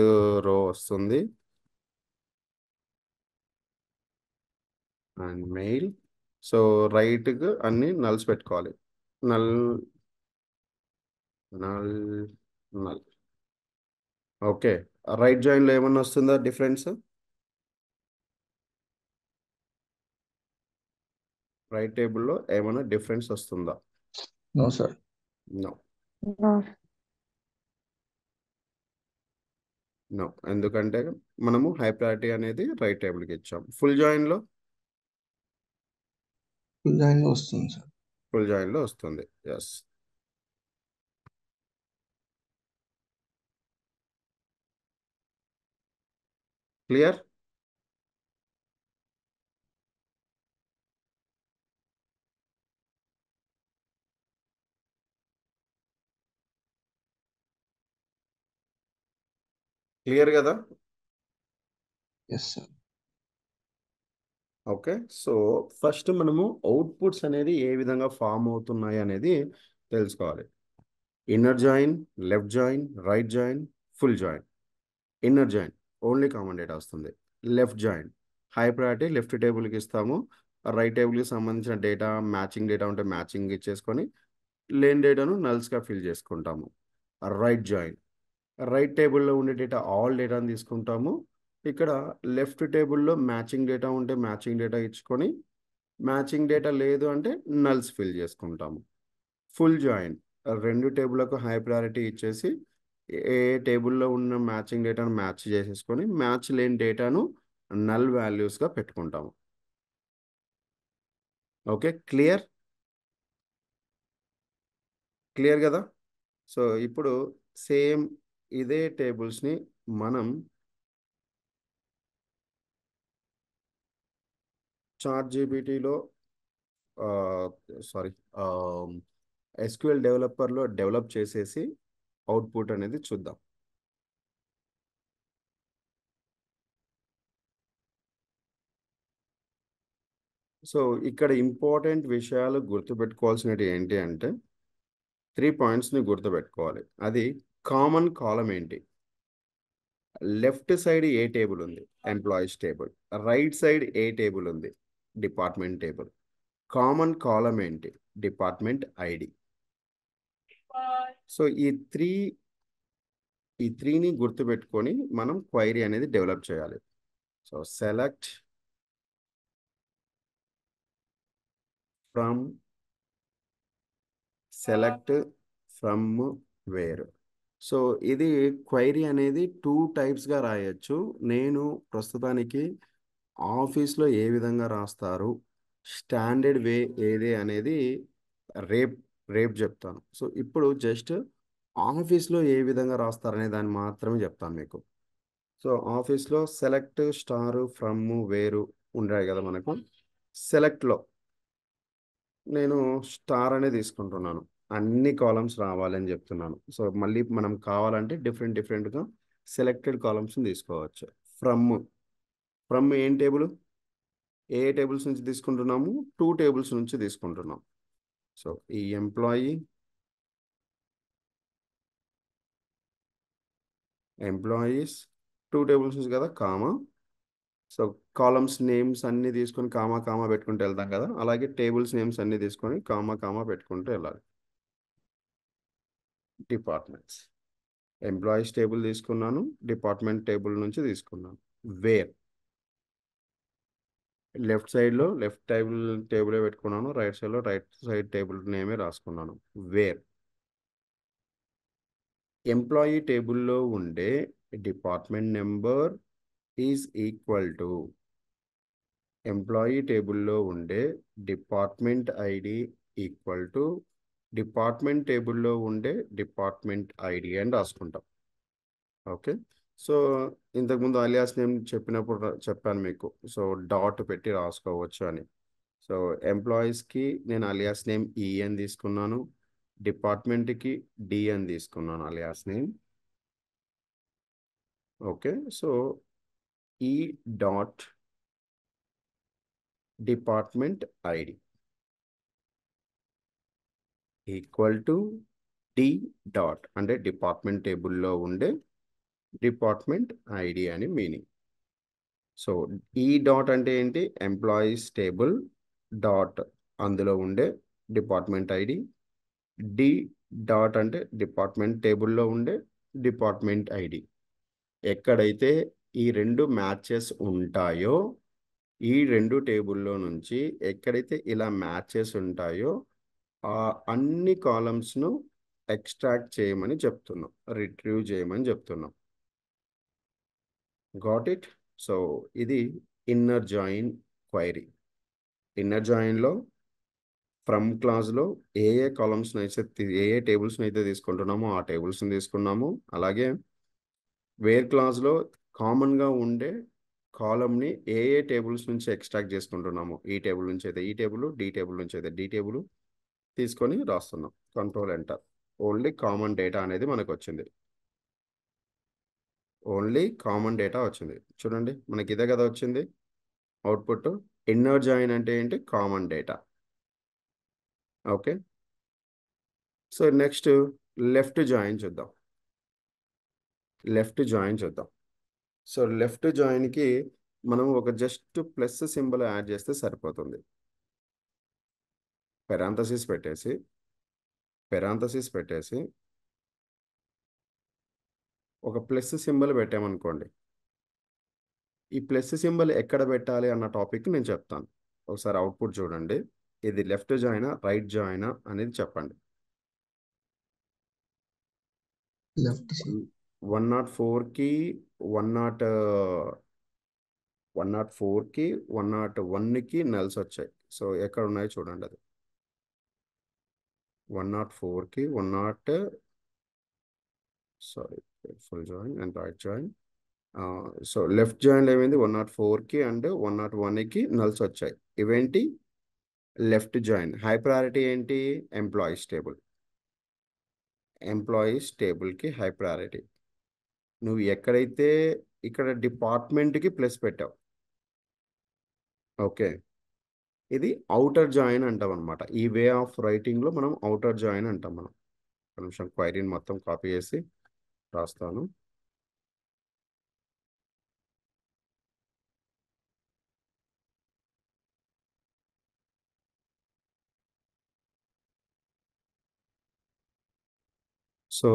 Speaker 1: రో వస్తుంది అండ్ మెయిల్ సో రైట్కి అన్ని నల్స్ పెట్టుకోవాలి null null null okay right జాయిన్లో ఏమన్నా వస్తుందా డిఫరెన్స్ రైట్ టేబుల్లో ఏమైనా డిఫరెన్స్ వస్తుందా నో సార్ నో నో ఎందుకంటే మనము హై ప్రయారిటీ అనేది రైట్ టేబుల్ కి ఇచ్చాం ఫుల్ జాయిన్ లో ఫుల్ లో వస్తుంది సార్ ఫుల్ జాయిన్ లో వస్తుంది ఎస్ క్లియర్ క్లియర్ కదా ఎస్ ఓకే సో ఫస్ట్ మనము అవుట్పుట్స్ అనేది ఏ విధంగా ఫామ్ అవుతున్నాయి అనేది తెలుసుకోవాలి inner join left join right join full join inner join only common data వస్తుంది left join high priority left టేబుల్కి ఇస్తాము రైట్ టేబుల్కి సంబంధించిన డేటా మ్యాచింగ్ డేటా ఉంటే మ్యాచింగ్ ఇచ్చేసుకొని లేని డేటాను నల్స్గా ఫిల్ చేసుకుంటాము రైట్ జాయిన్ రైట్ టేబుల్లో ఉండే డేటా ఆల్ డేటాని తీసుకుంటాము ఇక్కడ లెఫ్ట్ టేబుల్లో మ్యాచింగ్ డేటా ఉంటే మ్యాచింగ్ డేటా ఇచ్చుకొని మ్యాచింగ్ డేటా లేదు అంటే నల్స్ ఫిల్ చేసుకుంటాము ఫుల్ జాయిన్ రెండు టేబుల్లకు హై ప్రయారిటీ ఇచ్చేసి ఏ టేబుల్లో ఉన్న మ్యాచింగ్ డేటాను మ్యాచ్ చేసేసుకొని మ్యాచ్ లేని డేటాను నల్ వాల్యూస్గా పెట్టుకుంటాము ఓకే క్లియర్ క్లియర్ కదా సో ఇప్పుడు సేమ్ ఇదే టేబుల్స్ని మనం చార్ట్ జీబీటీలో సారీ ఎస్క్యూఎల్ డెవలపర్లో డెవలప్ చేసేసి అవుట్పుట్ అనేది చూద్దాం సో ఇక్కడ ఇంపార్టెంట్ విషయాలు గుర్తుపెట్టుకోవాల్సినవి ఏంటి అంటే త్రీ పాయింట్స్ని గుర్తుపెట్టుకోవాలి అది కామన్ కాలం ఏంటి లెఫ్ట్ సైడ్ ఏ టేబుల్ ఉంది ఎంప్లాయీస్ టేబుల్ రైట్ సైడ్ ఏ టేబుల్ ఉంది డిపార్ట్మెంట్ టేబుల్ కామన్ కాలం ఏంటి డిపార్ట్మెంట్ ఐడి సో ఈ త్రీ ఈ త్రీని గుర్తుపెట్టుకొని మనం క్వైరీ అనేది డెవలప్ చేయాలి so select from select from వేరు సో ఇది క్వైరీ అనేది టూ టైప్స్గా రాయొచ్చు నేను ప్రస్తుతానికి ఆఫీస్లో ఏ విధంగా రాస్తారు స్టాండర్డ్ వే ఏది అనేది రేప్ రేప్ చెప్తాను సో ఇప్పుడు జస్ట్ ఆఫీస్లో ఏ విధంగా రాస్తారనే దాన్ని మాత్రమే చెప్తాను మీకు సో ఆఫీస్లో సెలెక్ట్ స్టార్ ఫ్రమ్ వేరు ఉండేది కదా మనకు సెలెక్ట్లో నేను స్టార్ అనే తీసుకుంటున్నాను అన్ని కాలమ్స్ రావాలని చెప్తున్నాను సో మళ్ళీ మనం కావాలంటే డిఫరెంట్ డిఫరెంట్గా సెలెక్టెడ్ కాలమ్స్ని తీసుకోవచ్చు ఫ్రమ్ ఫ్రమ్ ఏం టేబుల్ ఏ టేబుల్స్ నుంచి తీసుకుంటున్నాము టూ టేబుల్స్ నుంచి తీసుకుంటున్నాం సో ఈ ఎంప్లాయీ ఎంప్లాయీస్ టూ టేబుల్స్ నుంచి కదా కామా సో కాలమ్స్ నేమ్స్ అన్నీ తీసుకొని కామా కామా పెట్టుకుంటూ వెళ్తాం కదా అలాగే టేబుల్స్ నేమ్స్ అన్నీ తీసుకొని కామా కామా పెట్టుకుంటూ వెళ్ళాలి డిపార్ట్మెంట్స్ ఎంప్లాయీస్ టేబుల్ తీసుకున్నాను డిపార్ట్మెంట్ టేబుల్ నుంచి తీసుకున్నాను వేర్ లెఫ్ట్ సైడ్లో లెఫ్ట్ టేబుల్ టేబులే పెట్టుకున్నాను రైట్ సైడ్లో రైట్ సైడ్ టేబుల్ నేమే రాసుకున్నాను వేర్ ఎంప్లాయీ టేబుల్లో ఉండే department number is equal to employee టేబుల్లో ఉండే department ID equal to department టేబుల్లో ఉండే డిపార్ట్మెంట్ ఐడి అని రాసుకుంటాం ఓకే సో ఇంతకుముందు అలియాస్ నేమ్ చెప్పినప్పుడు చెప్పాను మీకు సో డాట్ పెట్టి రాసుకోవచ్చు అని సో ఎంప్లాయీస్కి నేను అలియాస్ నేమ్ ఈ అని తీసుకున్నాను డిపార్ట్మెంట్కి డి అని తీసుకున్నాను alias name okay so E dot department ID equal to D dot అంటే డిపార్ట్మెంట్ టేబుల్లో ఉండే డిపార్ట్మెంట్ ఐడి అని మీనింగ్ సో ఈ డాట్ అంటే ఏంటి ఎంప్లాయీస్ టేబుల్ డాట్ అందులో ఉండే డిపార్ట్మెంట్ ఐడి డి డాట్ అంటే డిపార్ట్మెంట్ టేబుల్లో ఉండే డిపార్ట్మెంట్ ఐడి ఎక్కడైతే ఈ రెండు మ్యాచెస్ ఉంటాయో ఈ రెండు టేబుల్లో నుంచి ఎక్కడైతే ఇలా మ్యాచెస్ ఉంటాయో ఆ అన్ని కాలమ్స్ను ఎక్స్ట్రాక్ట్ చేయమని చెప్తున్నాం రిట్రీవ్ చేయమని చెప్తున్నాం గాట్ ఇట్ సో ఇది ఇన్నర్ జాయిన్ క్వైరీ ఇన్నర్ జాయిన్లో ఫ్రమ్ క్లాజ్లో ఏ ఏ కాలమ్స్ని అయితే ఏ ఏ టేబుల్స్ని అయితే తీసుకుంటున్నామో ఆ టేబుల్స్ని తీసుకున్నాము అలాగే వేర్ క్లాజ్లో కామన్గా ఉండే కాలమ్ని ఏ ఏ టేబుల్స్ నుంచి ఎక్స్ట్రాక్ట్ చేసుకుంటున్నాము ఈ టేబుల్ నుంచి అయితే ఈ టేబుల్ డి టేబుల్ నుంచి అయితే డీ టేబుల్ తీసుకొని రాస్తున్నాం control enter only common data అనేది మనకు వచ్చింది ఓన్లీ కామన్ డేటా వచ్చింది చూడండి మనకి ఇదే కదా వచ్చింది అవుట్పుట్ ఇన్నర్ జాయిన్ అంటే ఏంటి common data okay so next left join చూద్దాం లెఫ్ట్ జాయిన్ చూద్దాం సో లెఫ్ట్ జాయిన్కి మనం ఒక జస్ట్ ప్లస్ సింబల్ యాడ్ చేస్తే సరిపోతుంది పెరాంతసిస్ పెట్టేసి పెరాంతసిస్ పెట్టేసి ఒక ప్లస్ సింబల్ పెట్టామనుకోండి ఈ ప్లస్ సింబల్ ఎక్కడ పెట్టాలి అన్న టాపిక్ నేను చెప్తాను ఒకసారి అవుట్పుట్ చూడండి ఇది లెఫ్ట్ జాయిన్ రైట్ జాయిన్ అనేది చెప్పండి వన్ నాట్ ఫోర్కి వన్ నాట్ వన్ నాట్ ఫోర్కి వన్ నాట్ వన్కి నల్స్ వచ్చాయి సో ఎక్కడ ఉన్నాయో చూడండి అది వన్ నాట్ ఫోర్కి one nought sorry full join and right join so left జాయిన్లో ఏమైంది వన్ నాట్ ఫోర్కి అండ్ వన్ నాట్ వన్కి నల్స్ వచ్చాయి ఇవేంటి లెఫ్ట్ జాయిన్ హై ప్రయారిటీ ఏంటి ఎంప్లాయీస్ టేబుల్ ఎంప్లాయీస్ టేబుల్కి హై ప్రయారిటీ నువ్వు ఎక్కడైతే ఇక్కడ డిపార్ట్మెంట్కి ప్లస్ పెట్టావు ఓకే ఇది అవుటర్ జాయిన్ అంటాం అనమాట ఈ వే ఆఫ్ రైటింగ్లో మనం అవుటర్ జాయిన్ అంటాం మనం నిమిషం క్వైరీని మొత్తం కాపీ చేసి రాస్తాను సో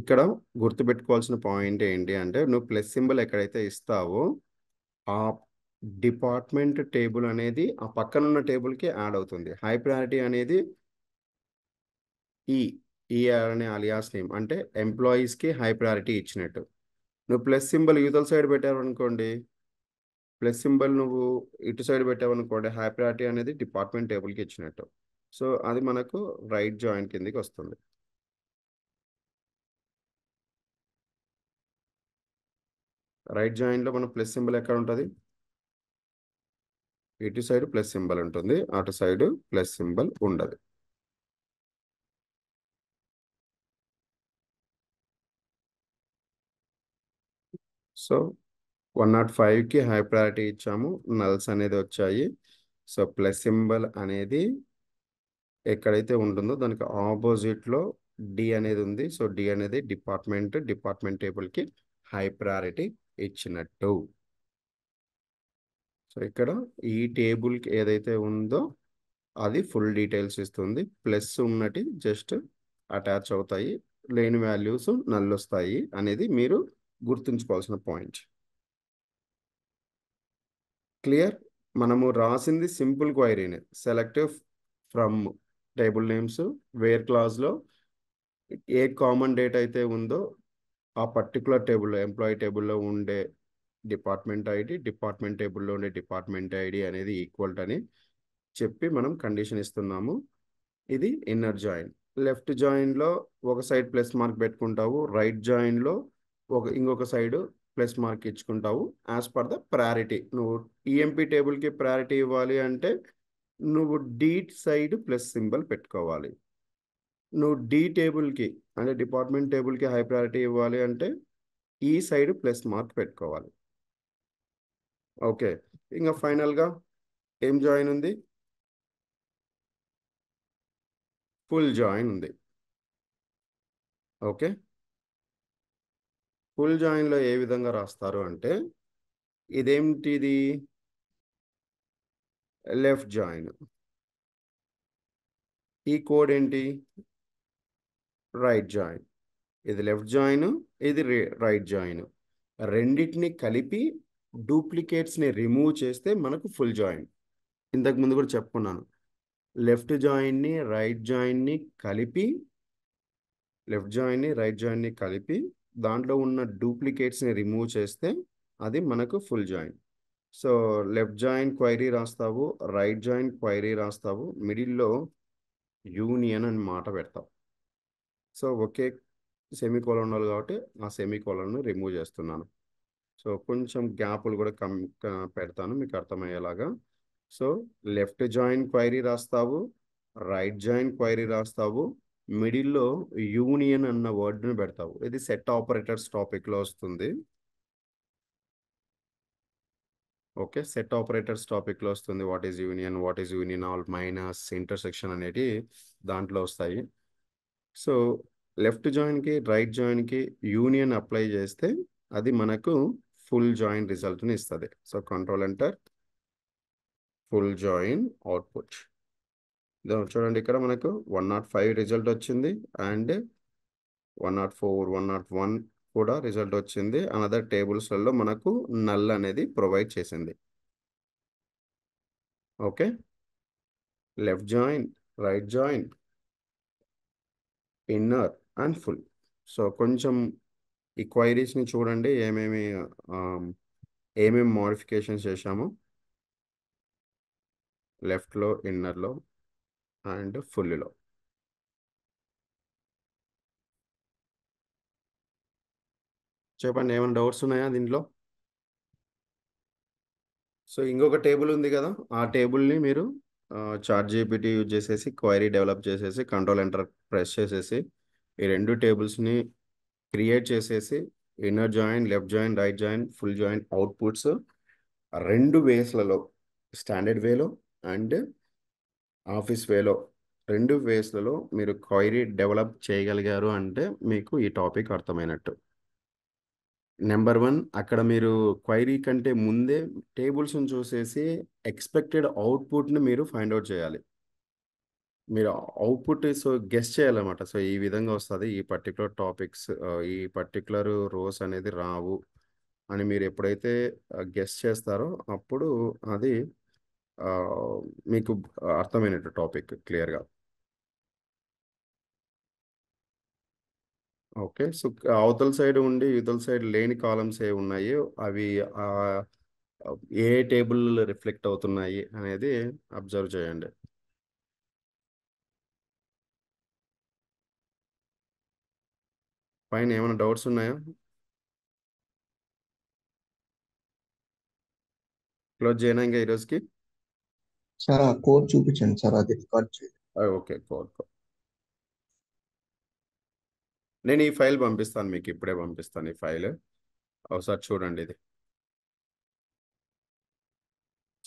Speaker 1: ఇక్కడ గుర్తుపెట్టుకోవాల్సిన పాయింట్ ఏంటి అంటే నువ్వు ప్లస్ సింబల్ ఎక్కడైతే ఇస్తావో ఆ డిపార్ట్మెంట్ టేబుల్ అనేది ఆ పక్కన ఉన్న టేబుల్కి యాడ్ అవుతుంది హై ప్రయారిటీ అనేది ఈ ఈఆర్ అనే అలియాస్ నేమ్ అంటే ఎంప్లాయీస్కి హై ప్రయారిటీ ఇచ్చినట్టు నువ్వు ప్లస్ సింబల్ యూతల సైడ్ పెట్టావు అనుకోండి ప్లస్ సింబల్ నువ్వు ఇటు సైడ్ పెట్టావు అనుకోండి హై ప్రయారిటీ అనేది డిపార్ట్మెంట్ టేబుల్కి ఇచ్చినట్టు సో అది మనకు రైట్ జాయింట్ కిందకి వస్తుంది రైట్ జాయింట్లో మన ప్లస్ సింబల్ ఎక్కడ ఉంటుంది ఇటు సైడ్ ప్లస్ సింబల్ ఉంటుంది అటు సైడ్ ప్లస్ సింబల్ ఉండదు సో వన్ నాట్ ఫైవ్కి హై ప్రయారిటీ ఇచ్చాము నల్స్ అనేది వచ్చాయి సో ప్లస్ సింబల్ అనేది ఎక్కడైతే ఉంటుందో దానికి ఆపోజిట్లో డి అనేది ఉంది సో డి అనేది డిపార్ట్మెంట్ డిపార్ట్మెంట్ టేబుల్కి హై ప్రయారిటీ ఇచ్చినట్టు సో ఇక్కడ ఈ టేబుల్కి ఏదైతే ఉందో అది ఫుల్ డీటెయిల్స్ ఇస్తుంది ప్లస్ ఉన్నటి జస్ట్ అటాచ్ అవుతాయి లేని వాల్యూస్ నల్లొస్తాయి అనేది మీరు గుర్తుంచుకోవాల్సిన పాయింట్ క్లియర్ మనము రాసింది సింపుల్ క్వైరీనే selective from table names where క్లాజ్లో ఏ కామన్ డేట్ అయితే ఉందో ఆ పర్టికులర్ టేబుల్లో ఎంప్లాయీ టేబుల్లో ఉండే డిపార్ట్మెంట్ ఐడి డిపార్ట్మెంట్ టేబుల్లో ఉండే డిపార్ట్మెంట్ ఐడి అనేది ఈక్వల్ అని చెప్పి మనం కండిషన్ ఇస్తున్నాము ఇది ఇన్నర్ జాయిన్ లెఫ్ట్ జాయిన్లో ఒక సైడ్ ప్లస్ మార్క్ పెట్టుకుంటావు రైట్ జాయిన్లో ఒక ఇంకొక సైడ్ ప్లస్ మార్క్ ఇచ్చుకుంటావు యాజ్ పర్ ద ప్రయారిటీ నువ్వు ఈఎంపీ టేబుల్కి ప్రయారిటీ ఇవ్వాలి అంటే నువ్వు డీట్ సైడ్ ప్లస్ సింబల్ పెట్టుకోవాలి నువ్వు డీ టేబుల్కి అంటే డిపార్ట్మెంట్ టేబుల్కి హై ప్రయారిటీ ఇవ్వాలి అంటే ఈ సైడ్ ప్లస్ మార్క్ పెట్టుకోవాలి ఓకే ఇంకా ఫైనల్గా ఏం జాయిన్ ఉంది ఫుల్ జాయిన్ ఉంది ఓకే ఫుల్ జాయిన్లో ఏ విధంగా రాస్తారు అంటే ఇదేమిటిది లెఫ్ట్ జాయిన్ ఈ కోడ్ ఏంటి రైట్ జాయిన్ ఇది లెఫ్ట్ జాయిన్ ఇది రైట్ జాయిన్ రెండింటిని కలిపి డూప్లికేట్స్ని రిమూవ్ చేస్తే మనకు ఫుల్ జాయింట్ ఇంతకు ముందు కూడా చెప్పుకున్నాను లెఫ్ట్ జాయిన్ని రైట్ జాయిన్ని కలిపి లెఫ్ట్ జాయిన్ని రైట్ జాయిన్ని కలిపి దాంట్లో ఉన్న డూప్లికేట్స్ని రిమూవ్ చేస్తే అది మనకు full join so left join query రాస్తావు రైట్ జాయింట్ క్వైరీ రాస్తావు మిడిల్లో యూనియన్ అని మాట పెడతావు సో ఒకే సెమీ కోలన్ వాళ్ళు కాబట్టి ఆ సెమీ కోలన్ను రిమూవ్ చేస్తున్నాను సో కొంచెం గ్యాపులు కూడా కమ్ పెడతాను మీకు అర్థమయ్యేలాగా సో లెఫ్ట్ జాయిన్ క్వైరీ రాస్తావు రైట్ జాయిన్ క్వైరీ రాస్తావు మిడిల్లో యూనియన్ అన్న వర్డ్ని పెడతావు ఇది సెట్ ఆపరేటర్స్ టాపిక్లో వస్తుంది ఓకే సెట్ ఆపరేటర్స్ టాపిక్లో వస్తుంది what is union what is union all minus intersection అనేటివి దాంట్లో వస్తాయి సో లెఫ్ట్ జాయిన్కి రైట్ జాయిన్కి యూనియన్ అప్లై చేస్తే అది మనకు ఫుల్ జాయిన్ రిజల్ట్ని ఇస్తుంది so control enter full join output చూడండి ఇక్కడ మనకు వన్ నాట్ ఫైవ్ రిజల్ట్ వచ్చింది and one nought four one nought one కూడా రిజల్ట్ వచ్చింది అనదర్ టేబుల్స్లలో మనకు నల్ అనేది ప్రొవైడ్ చేసింది okay left join right join inner and full so కొంచెం ఈ క్వైరీస్ని చూడండి ఏమేమి ఏమేమి మోడిఫికేషన్స్ చేశామో లెఫ్ట్లో ఇన్నర్లో అండ్ ఫుల్లో చెప్పండి ఏమైనా డౌట్స్ ఉన్నాయా దీంట్లో సో ఇంకొక టేబుల్ ఉంది కదా ఆ టేబుల్ని మీరు చార్ట్ జీపీటీ యూజ్ చేసేసి క్వైరీ డెవలప్ చేసేసి కంట్రోల్ ఎంటర్ ప్రెస్ చేసేసి ఈ రెండు టేబుల్స్ని క్రియేట్ చేసేసి inner join left join right join full join outputs రెండు వేస్లలో స్టాండర్డ్ వేలో అండ్ ఆఫీస్ వేలో రెండు వేస్లలో మీరు క్వైరీ డెవలప్ చేయగలిగారు అంటే మీకు ఈ టాపిక్ అర్థమైనట్టు నెంబర్ వన్ అక్కడ మీరు క్వైరీ కంటే ముందే టేబుల్స్ని చూసేసి ఎక్స్పెక్టెడ్ అవుట్పుట్ని మీరు ఫైండ్ అవుట్ చేయాలి మీరు అవుట్పుట్ సో గెస్ట్ చేయాలన్నమాట సో ఈ విధంగా వస్తుంది ఈ పర్టికులర్ టాపిక్స్ ఈ పర్టికులర్ రోస్ అనేది రావు అని మీరు ఎప్పుడైతే గెస్ చేస్తారో అప్పుడు అది మీకు అర్థమైనట్టు టాపిక్ క్లియర్గా ఓకే సో అవతల సైడ్ ఉండి ఇవతల సైడ్ లేని కాలమ్స్ ఏ ఉన్నాయి అవి ఏ టేబుల్ రిఫ్లెక్ట్ అవుతున్నాయి అనేది అబ్జర్వ్ చేయండి పైన ఏమైనా డౌట్స్ ఉన్నాయా క్లోజ్ చేయనా ఇంకా ఈరోజుకి సార్ ఆ కోడ్ చూపించండి సార్ అది రికార్డ్ చేయండి ఓకే కోడ్ కోడ్ నేను ఈ ఫైల్ పంపిస్తాను మీకు ఇప్పుడే పంపిస్తాను ఈ ఫైల్ ఒకసారి చూడండి ఇది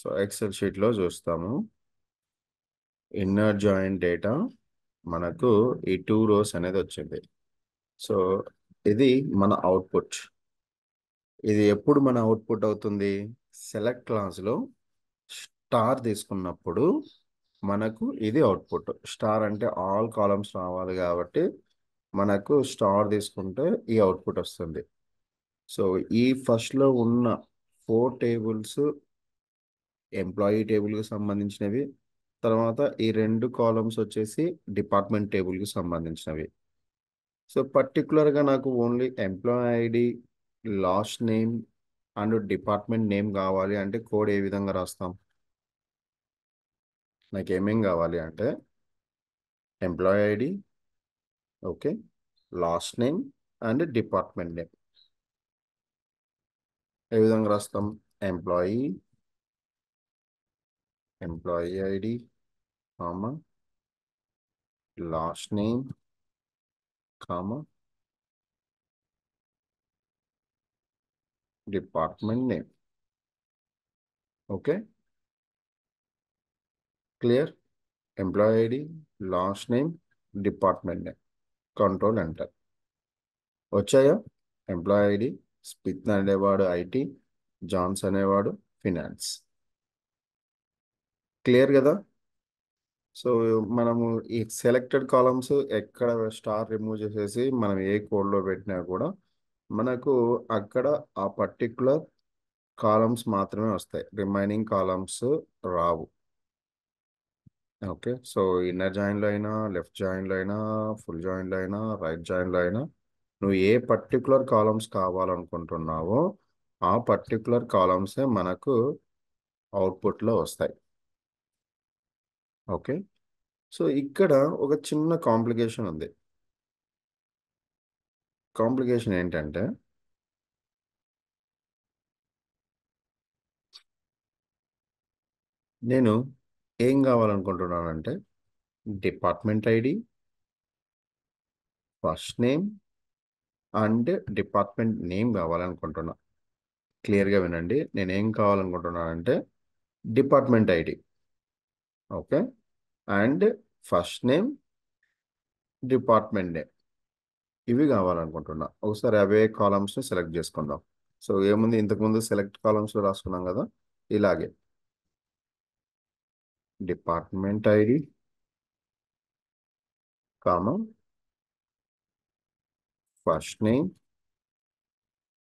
Speaker 1: సో ఎక్సెల్ షీట్లో చూస్తాము ఇన్నర్ జాయింట్ డేటా మనకు ఈ టూ రోస్ అనేది వచ్చింది సో ఇది మన అవుట్పుట్ ఇది ఎప్పుడు మన అవుట్పుట్ అవుతుంది సెలెక్ట్ క్లాస్లో స్టార్ తీసుకున్నప్పుడు మనకు ఇది అవుట్పుట్ స్టార్ అంటే ఆల్ కాలమ్స్ రావాలి కాబట్టి మనకు స్టార్ తీసుకుంటే ఈ అవుట్పుట్ వస్తుంది సో ఈ ఫస్ట్లో ఉన్న ఫోర్ టేబుల్స్ ఎంప్లాయీ టేబుల్కి సంబంధించినవి తర్వాత ఈ రెండు కాలమ్స్ వచ్చేసి డిపార్ట్మెంట్ టేబుల్కి సంబంధించినవి సో పర్టికులర్గా నాకు only employee ID last name and department name కావాలి అంటే కోడ్ ఏ విధంగా రాస్తాం నాకు ఏమేమి కావాలి అంటే employee ID okay last name and department name ఏ విధంగా రాస్తాం employee employee ID comma last name comma, department name. Okay. Clear? Employee ID, last name, department name. Control enter. వచ్చాయా ఎంప్లాయీ ఐడి స్పిత్ అనేవాడు ఐటీ జాన్స్ అనేవాడు ఫినాన్స్ క్లియర్ కదా సో మనము ఈ సెలెక్టెడ్ కాలమ్స్ ఎక్కడ స్టార్ రిమూవ్ చేసేసి మనం ఏ కోడ్లో పెట్టినా కూడా మనకు అక్కడ ఆ పర్టిక్యులర్ కాలమ్స్ మాత్రమే వస్తాయి రిమైనింగ్ కాలమ్స్ రావు ఓకే సో ఇన్నర్ జాయిన్లో అయినా లెఫ్ట్ జాయిన్లో అయినా ఫుల్ జాయిన్లో అయినా రైట్ జాయిన్లో అయినా నువ్వు ఏ పర్టికులర్ కాలమ్స్ కావాలనుకుంటున్నావో ఆ పర్టికులర్ కాలమ్సే మనకు అవుట్పుట్లో వస్తాయి ఓకే సో ఇక్కడ ఒక చిన్న కాంప్లికేషన్ ఉంది కాంప్లికేషన్ ఏంటంటే నేను ఏం కావాలనుకుంటున్నానంటే department ID first name and department name కావాలనుకుంటున్నా క్లియర్గా వినండి నేనేం కావాలనుకుంటున్నానంటే department ID okay and first name department name ఇవి కావాలనుకుంటున్నా ఒకసారి అవే కాలమ్స్ని సెలెక్ట్ చేసుకుందాం సో ఏముంది ఇంతకుముందు సెలెక్ట్ కాలమ్స్లో రాసుకున్నాం కదా ఇలాగే department ID comma first name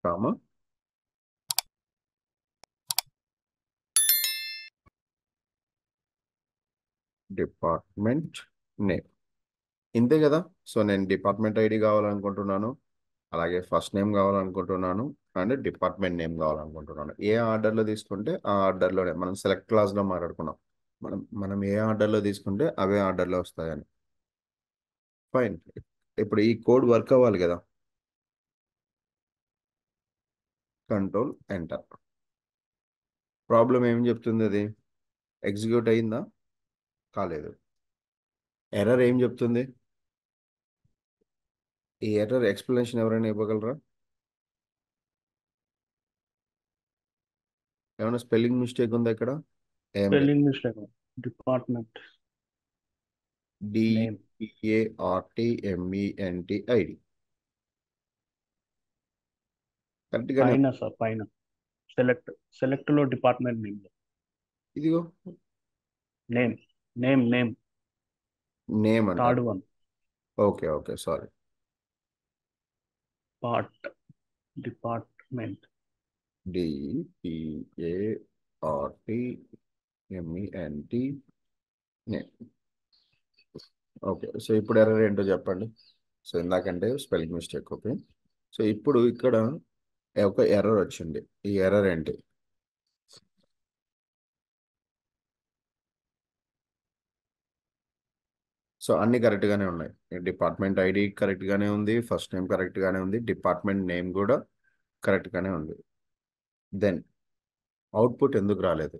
Speaker 1: comma department name ఇంతే కదా సో నేను డిపార్ట్మెంట్ ఐడి కావాలనుకుంటున్నాను అలాగే ఫస్ట్ నేమ్ కావాలనుకుంటున్నాను అండ్ డిపార్ట్మెంట్ నేమ్ కావాలనుకుంటున్నాను ఏ ఆర్డర్లో తీసుకుంటే ఆ ఆర్డర్లోనే మనం సెలెక్ట్ క్లాస్లో మాట్లాడుకున్నాం మనం మనం ఏ ఆర్డర్లో తీసుకుంటే అవే ఆర్డర్లో వస్తాయని ఫైన్ ఇప్పుడు ఈ కోడ్ వర్క్ అవ్వాలి కదా కంట్రోల్ ఎంటర్ ప్రాబ్లం ఏం చెప్తుంది అది ఎగ్జిక్యూట్ అయిందా కాలేదు ఎర్రర్ ఏం చెప్తుంది ఈ ఎర్రర్ ఎక్స్ప్లెనేషన్ ఎవరైనా ఇవ్వగలరా ఏమైనా స్పెల్లింగ్ మిస్టేక్ ఉందా ఇక్కడ మిస్టేక్ డిపార్ట్మెంట్ డిఏఆర్టీఎంఈఎన్టిఐడి పైన సెలెక్ట్ సెలెక్ట్ లో డిపార్ట్మెంట్ నేమ్ ఇదిగో name name name name third one okay okay sorry part department డిపిఏఆర్టి MENT name okay so ఇప్పుడు ఎర్రర్ ఏంటో చెప్పండి so ఇందాకంటే spelling mistake okay so ఇప్పుడు ఇక్కడ ఒక ఎర్రర్ వచ్చింది ఈ ఎర్రర్ ఏంటి సో అన్ని కరెక్ట్గానే ఉన్నాయి డిపార్ట్మెంట్ ఐడి కరెక్ట్గానే ఉంది ఫస్ట్ నేమ్ కరెక్ట్గానే ఉంది డిపార్ట్మెంట్ నేమ్ కూడా కరెక్ట్గానే ఉంది దెన్ అవుట్పుట్ ఎందుకు రాలేదు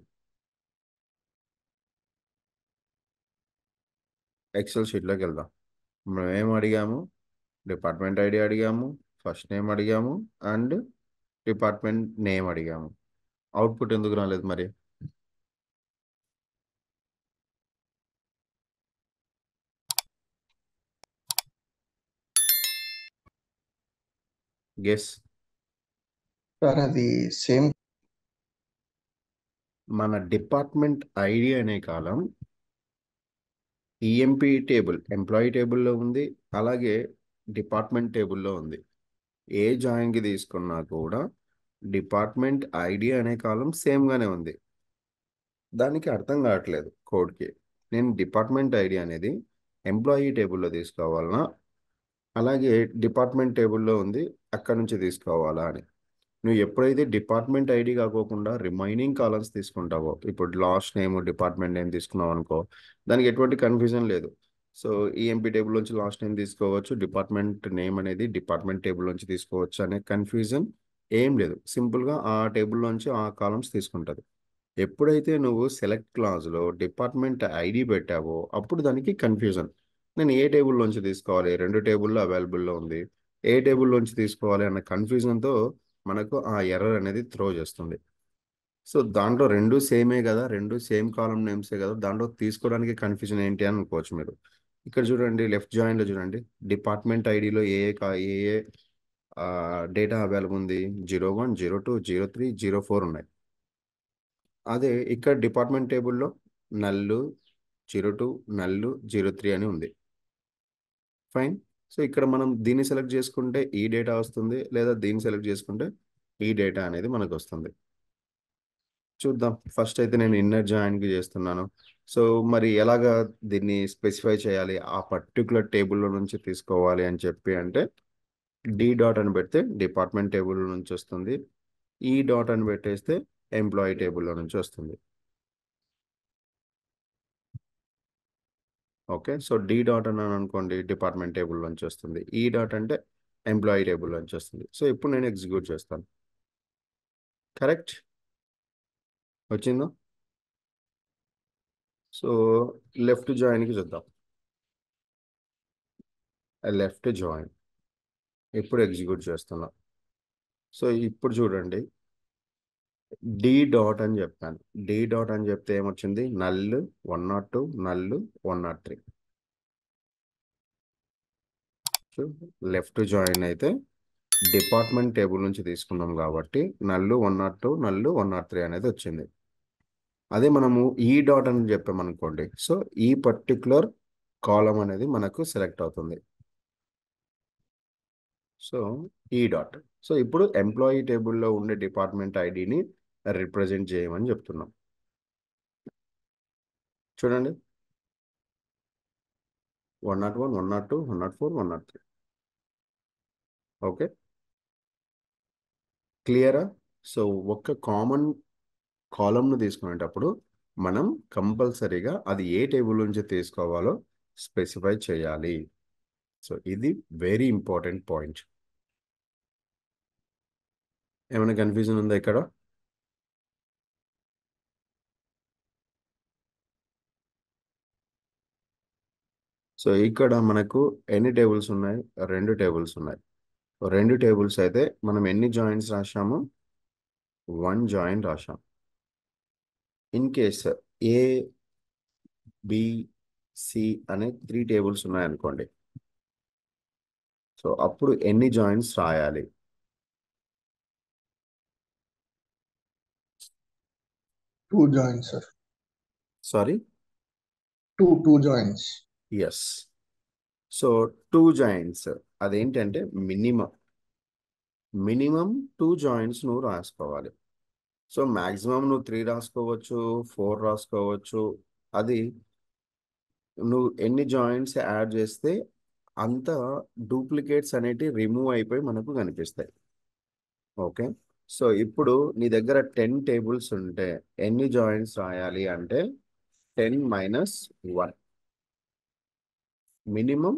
Speaker 1: ఎక్సెల్ షీట్లోకి వెళ్దాం మనం ఏం అడిగాము డిపార్ట్మెంట్ ఐడి అడిగాము ఫస్ట్ నేమ్ అడిగాము అండ్ డిపార్ట్మెంట్ నేమ్ అడిగాము అవుట్పుట్ ఎందుకు రాలేదు మరి గెస్ సార్ అది సేమ్ మన డిపార్ట్మెంట్ ఐడి అనే కాలం ఈఎంపీ టేబుల్ ఎంప్లాయీ టేబుల్లో ఉంది అలాగే డిపార్ట్మెంట్ టేబుల్లో ఉంది ఏ జాయిన్కి తీసుకున్నా కూడా డిపార్ట్మెంట్ ఐడి అనే కాలం సేమ్గానే ఉంది దానికి అర్థం కావట్లేదు కోడ్కి నేను డిపార్ట్మెంట్ ఐడి అనేది ఎంప్లాయీ టేబుల్లో తీసుకోవాలన్నా అలాగే డిపార్ట్మెంట్ టేబుల్లో ఉంది అక్కడ నుంచి తీసుకోవాలా అని నువ్వు ఎప్పుడైతే డిపార్ట్మెంట్ ఐడి కాకోకుండా రిమైనింగ్ కాలమ్స్ తీసుకుంటావో ఇప్పుడు లాస్ట్ నేమ్ డిపార్ట్మెంట్ నేమ్ తీసుకున్నావు అనుకో దానికి ఎటువంటి కన్ఫ్యూజన్ లేదు సో ఈఎంపీ టేబుల్ నుంచి లాస్ట్ నేమ్ తీసుకోవచ్చు డిపార్ట్మెంట్ నేమ్ అనేది డిపార్ట్మెంట్ టేబుల్ నుంచి తీసుకోవచ్చు అనే కన్ఫ్యూజన్ ఏం లేదు సింపుల్గా ఆ టేబుల్లోంచి ఆ కాలమ్స్ తీసుకుంటుంది ఎప్పుడైతే నువ్వు సెలెక్ట్ క్లాజ్లో డిపార్ట్మెంట్ ఐడి పెట్టావో అప్పుడు దానికి కన్ఫ్యూజన్ నేను ఏ టేబుల్లోంచి తీసుకోవాలి రెండు టేబుల్లో అవైలబుల్లో ఉంది ఏ టేబుల్ నుంచి తీసుకోవాలి అన్న కన్ఫ్యూజన్తో మనకు ఆ ఎర్రర్ అనేది త్రో చేస్తుంది సో దాంట్లో రెండు సేమే కదా రెండు సేమ్ కాలం నేమ్సే కదా దాంట్లో తీసుకోవడానికి కన్ఫ్యూజన్ ఏంటి అని అనుకోవచ్చు మీరు ఇక్కడ చూడండి లెఫ్ట్ జాయిన్లో చూడండి డిపార్ట్మెంట్ ఐడిలో ఏ ఏ ఏ డేటా అవైలబుల్ ఉంది zero one zero two zero three zero four ఉన్నాయి అదే ఇక్కడ డిపార్ట్మెంట్ టేబుల్లో null zero two null zero three అని ఉంది ఫైన్ సో ఇక్కడ మనం దీన్ని సెలెక్ట్ చేసుకుంటే ఈ డేటా వస్తుంది లేదా దీన్ని సెలెక్ట్ చేసుకుంటే ఈ డేటా అనేది మనకు వస్తుంది చూద్దాం ఫస్ట్ అయితే నేను ఇన్నర్ జాయిన్కి చేస్తున్నాను సో మరి ఎలాగా దీన్ని స్పెసిఫై చేయాలి ఆ పర్టికులర్ టేబుల్లో నుంచి తీసుకోవాలి అని చెప్పి అంటే డి డాట్ అని పెడితే డిపార్ట్మెంట్ టేబుల్ నుంచి వస్తుంది ఈ డాట్ అని పెట్టేస్తే ఎంప్లాయీ టేబుల్లో నుంచి వస్తుంది ఓకే సో డి డాట్ అని అనుకోండి డిపార్ట్మెంట్ నుంచి వస్తుంది ఈ డాట్ అంటే ఎంప్లాయీ నుంచి వస్తుంది సో ఇప్పుడు నేను ఎగ్జిక్యూట్ చేస్తాను కరెక్ట్ వచ్చిందా సో లెఫ్ట్ జాయిన్కి చూద్దాం లెఫ్ట్ జాయిన్ ఇప్పుడు ఎగ్జిక్యూట్ చేస్తున్నా సో ఇప్పుడు చూడండి డి డాట్ అని చెప్పాను డి డాట్ అని చెప్తే ఏమొచ్చింది null one nought two null one nought three left join అయితే డిపార్ట్మెంట్ టేబుల్ నుంచి తీసుకున్నాం కాబట్టి null one nought two null one nought three అనేది వచ్చింది అదే మనము ఈ డాట్ అని చెప్పామనుకోండి సో ఈ పర్టిక్యులర్ కాలం అనేది మనకు సెలెక్ట్ అవుతుంది సో ఈ డాట్ సో ఇప్పుడు ఎంప్లాయీ టేబుల్లో ఉండే డిపార్ట్మెంట్ ఐడిని రిప్రజెంట్ చేయమని చెప్తున్నాం చూడండి one nought one one nought two one nought four one nought three okay క్లియరా సో ఒక్క కామన్ కాలంను తీసుకునేటప్పుడు మనం కంపల్సరీగా అది ఏ టేబుల్ నుంచి తీసుకోవాలో స్పెసిఫై చేయాలి సో ఇది వెరీ ఇంపార్టెంట్ పాయింట్ ఏమైనా కన్ఫ్యూజన్ ఉందా ఇక్కడ సో ఇక్కడ మనకు ఎన్ని టేబుల్స్ ఉన్నాయి రెండు టేబుల్స్ ఉన్నాయి రెండు టేబుల్స్ అయితే మనం ఎన్ని జాయింట్స్ రాసాము వన్ జాయింట్ రాసాం ఇన్ కేస్ ఏ బిసి అనే త్రీ టేబుల్స్ ఉన్నాయనుకోండి సో అప్పుడు ఎన్ని జాయింట్స్ రాయాలి two joins sir sorry two two joins yes so two joins అదేంటంటే మినిమం మినిమం టూ జాయింట్స్ నువ్వు రాసుకోవాలి సో మ్యాక్సిమం నువ్వు త్రీ రాసుకోవచ్చు ఫోర్ రాసుకోవచ్చు అది నువ్వు ఎన్ని జాయింట్స్ యాడ్ చేస్తే అంత డూప్లికేట్స్ అనేవి రిమూవ్ అయిపోయి మనకు కనిపిస్తాయి ఓకే సో ఇప్పుడు నీ దగ్గర టెన్ టేబుల్స్ ఉంటే ఎన్ని జాయింట్స్ రాయాలి అంటే ten minus one minimum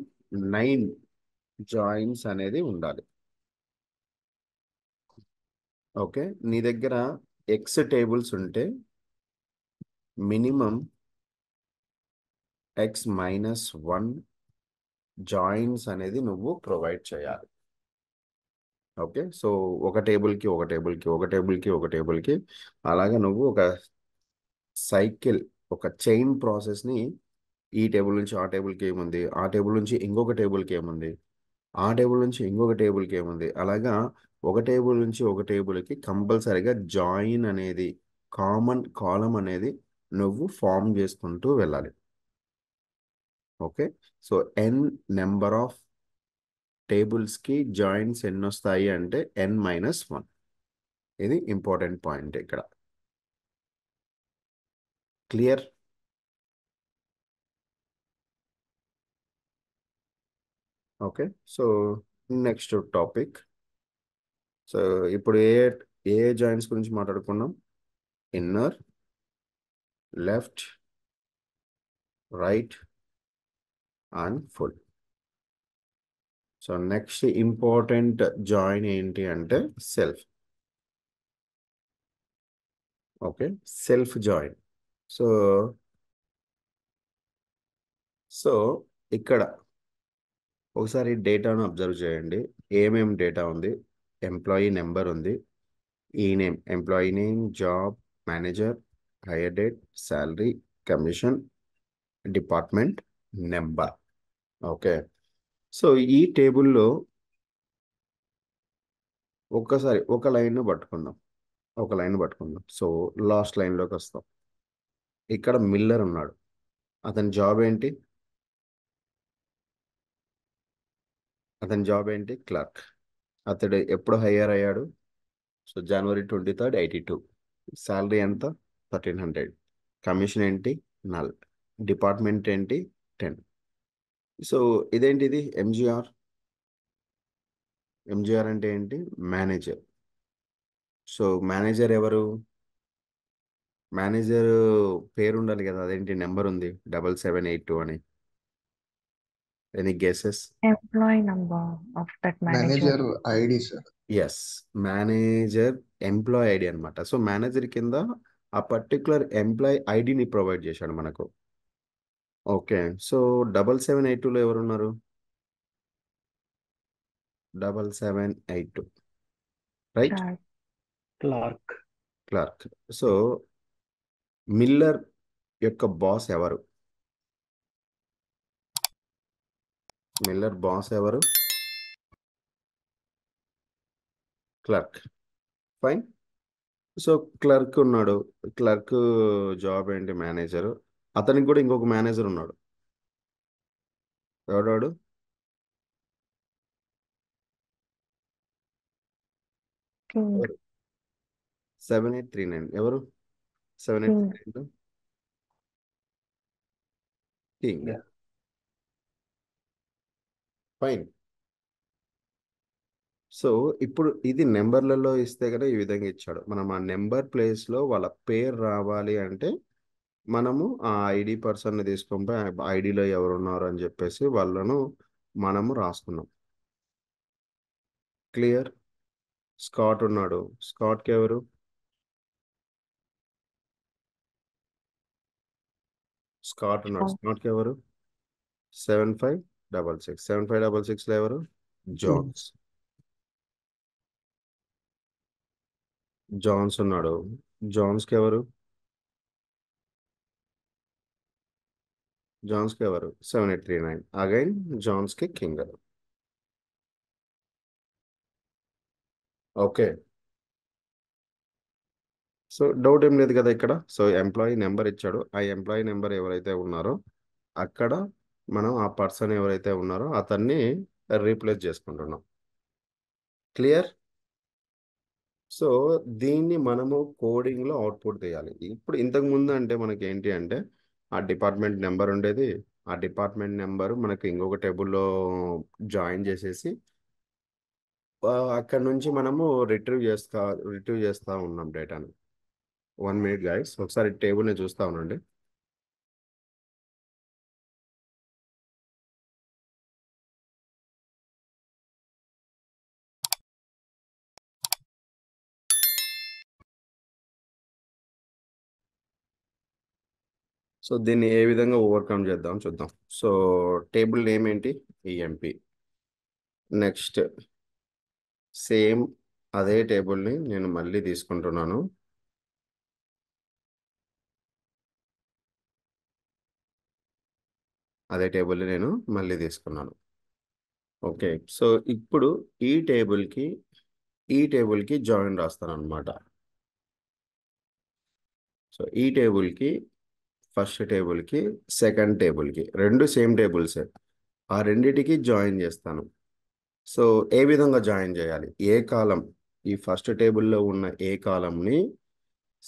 Speaker 1: nine joins అనేది ఉండాలి ఓకే నీ దగ్గర ఎక్స్ టేబుల్స్ ఉంటే minimum X minus one joins అనేది నువ్వు ప్రొవైడ్ చేయాలి ఓకే సో ఒక టేబుల్కి ఒక టేబుల్కి ఒక టేబుల్కి ఒక టేబుల్కి అలాగే నువ్వు ఒక సైకిల్ ఒక చైన్ ప్రాసెస్ని ఈ టేబుల్ నుంచి ఆ టేబుల్కి ఏముంది ఆ టేబుల్ నుంచి ఇంకొక టేబుల్కి ఏముంది ఆ టేబుల్ నుంచి ఇంకొక టేబుల్కి ఏముంది అలాగా ఒక టేబుల్ నుంచి ఒక టేబుల్కి కంపల్సరీగా జాయిన్ అనేది కామన్ కాలం అనేది నువ్వు ఫామ్ చేసుకుంటూ వెళ్ళాలి okay so N number of టేబుల్స్కి జాయిన్స్ ఎన్ని వస్తాయి అంటే ఎన్ మైనస్ వన్ ఇది ఇంపార్టెంట్ పాయింట్ ఇక్కడ clear okay so next topic so ఇప్పుడు ఏ ఏ జాయింట్స్ గురించి మాట్లాడుకున్నాం inner left right and full so next important join ఏంటి అంటే self okay self join so so ఇక్కడ ఒకసారి డేటాను అబ్జర్వ్ చేయండి ఏమేం డేటా ఉంది ఎంప్లాయీ నెంబర్ ఉంది ఈ name employee name job manager hire date salary commission department number okay so ఈ టేబుల్లో ఒక్కసారి ఒక లైన్ పట్టుకుందాం ఒక లైన్ పట్టుకుందాం సో లాస్ట్ లైన్లోకి వస్తాం ఇక్కడ మిల్లర్ ఉన్నాడు అతని జాబ్ ఏంటి అతని జాబ్ ఏంటి క్లర్క్ అతడు ఎప్పుడు హయ్యర్ అయ్యాడు so January twenty third eighty two salary ఎంత థర్టీన్ హండ్రెడ్ కమిషన్ ఏంటి నల్ డిపార్ట్మెంట్ ఏంటి టెన్ సో ఇదేంటిది ఎంజిఆర్ ఎంజిఆర్ అంటే ఏంటి మేనేజర్ సో మేనేజర్ ఎవరు మేనేజర్ పేరు ఉండాలి కదా అదేంటి నెంబర్ ఉంది డబల్ సెవెన్ ఎయిట్ టూ అని any guesses? Employee number of that manager ID sir yes manager employee ID అనమాట సో మేనేజర్ కింద ఆ పర్టికులర్ ఎంప్లాయ్ ఐడిని ప్రొవైడ్ చేశాడు మనకు okay so double seven eight టూలో ఎవరున్నారు double seven eight two right Clark Clark so Miller యొక్క బాస్ ఎవరు మిల్లర్ బాస్ ఎవరు క్లర్క్ ఫైన్ సో క్లర్క్ ఉన్నాడు క్లర్క్ జాబ్ ఏంటి మేనేజరు అతనికి కూడా ఇంకొక మేనేజర్ ఉన్నాడు ఎవడాడు సెవెన్ ఎయిట్ త్రీ నైన్ ఎవరు seven eight three nine King fine so ఇప్పుడు ఇది నెంబర్లలో ఇస్తే కదా ఈ విధంగా ఇచ్చాడు మనం ఆ నెంబర్ ప్లేస్లో వాళ్ళ పేరు రావాలి అంటే మనము ఆ ఐడి పర్సన్ని తీసుకొని ఐడిలో ఎవరున్నారు అని చెప్పేసి వాళ్ళను మనము రాసుకున్నాం క్లియర్ స్కాట్ ఉన్నాడు స్కాట్కి ఎవరు స్కాట్ ఉన్నాడు స్కాట్కి ఎవరు seven five double six seven five double సిక్స్లో ఎవరు జాన్స్ జాన్స్ ఉన్నాడు జాన్స్కి ఎవరు జాన్స్కి ఎవరు seven eight three nine again జాన్స్కి కింగ్ ఓకే సో డౌట్ ఏం లేదు కదా ఇక్కడ సో ఎంప్లాయీ నెంబర్ ఇచ్చాడు ఆ ఎంప్లాయీ నెంబర్ ఎవరైతే ఉన్నారో అక్కడ మనం ఆ పర్సన్ ఎవరైతే ఉన్నారో అతన్ని రీప్లేస్ చేసుకుంటున్నాం క్లియర్ సో దీన్ని మనము కోడింగ్లో అవుట్పుట్ తీయాలి ఇప్పుడు ఇంతకు ముందు అంటే మనకి ఏంటి అంటే ఆ డిపార్ట్మెంట్ నెంబర్ ఉండేది ఆ డిపార్ట్మెంట్ నెంబర్ మనకి ఇంకొక టేబుల్లో జాయిన్ చేసేసి అక్కడ నుంచి మనము రిట్రీవ్ చేస్తా రిట్రీవ్ చేస్తూ ఉన్నాం డేటాని వన్ మినిట్ గాయస్ ఒకసారి టేబుల్ని చూస్తూ ఉండండి సో దీన్ని ఏ విధంగా ఓవర్కమ్ చేద్దాం చూద్దాం సో టేబుల్ నేమ్ ఏంటి ఈఎంపి e నెక్స్ట్ సేమ్ అదే టేబుల్ని నేను మళ్ళీ తీసుకుంటున్నాను అదే టేబుల్ని నేను మళ్ళీ తీసుకున్నాను ఓకే సో ఇప్పుడు ఈ టేబుల్కి ఈ టేబుల్కి జాయిన్ రాస్తాను అనమాట సో ఈ టేబుల్కి ఫస్ట్ టేబుల్కి సెకండ్ టేబుల్కి రెండు సేమ్ టేబుల్స్ ఆ రెండిటికి జాయిన్ చేస్తాను సో ఏ విధంగా జాయిన్ చేయాలి ఏ కాలం ఈ ఫస్ట్ టేబుల్లో ఉన్న ఏ కాలంని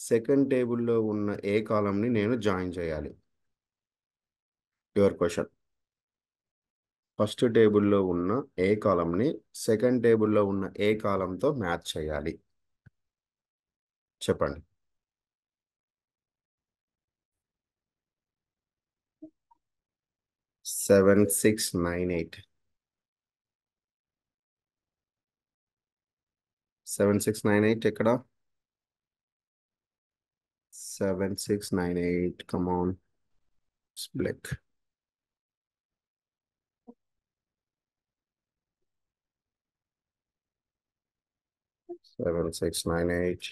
Speaker 1: సెకండ్ టేబుల్లో ఉన్న ఏ కాలంని నేను జాయిన్ చేయాలి యువర్ క్వశ్చన్ ఫస్ట్ టేబుల్లో ఉన్న ఏ కాలంని సెకండ్ టేబుల్లో ఉన్న ఏ కాలంతో మ్యాచ్ చేయాలి చెప్పండి 7698. 7698 it out. 7698 come on split. Seven six nine eight,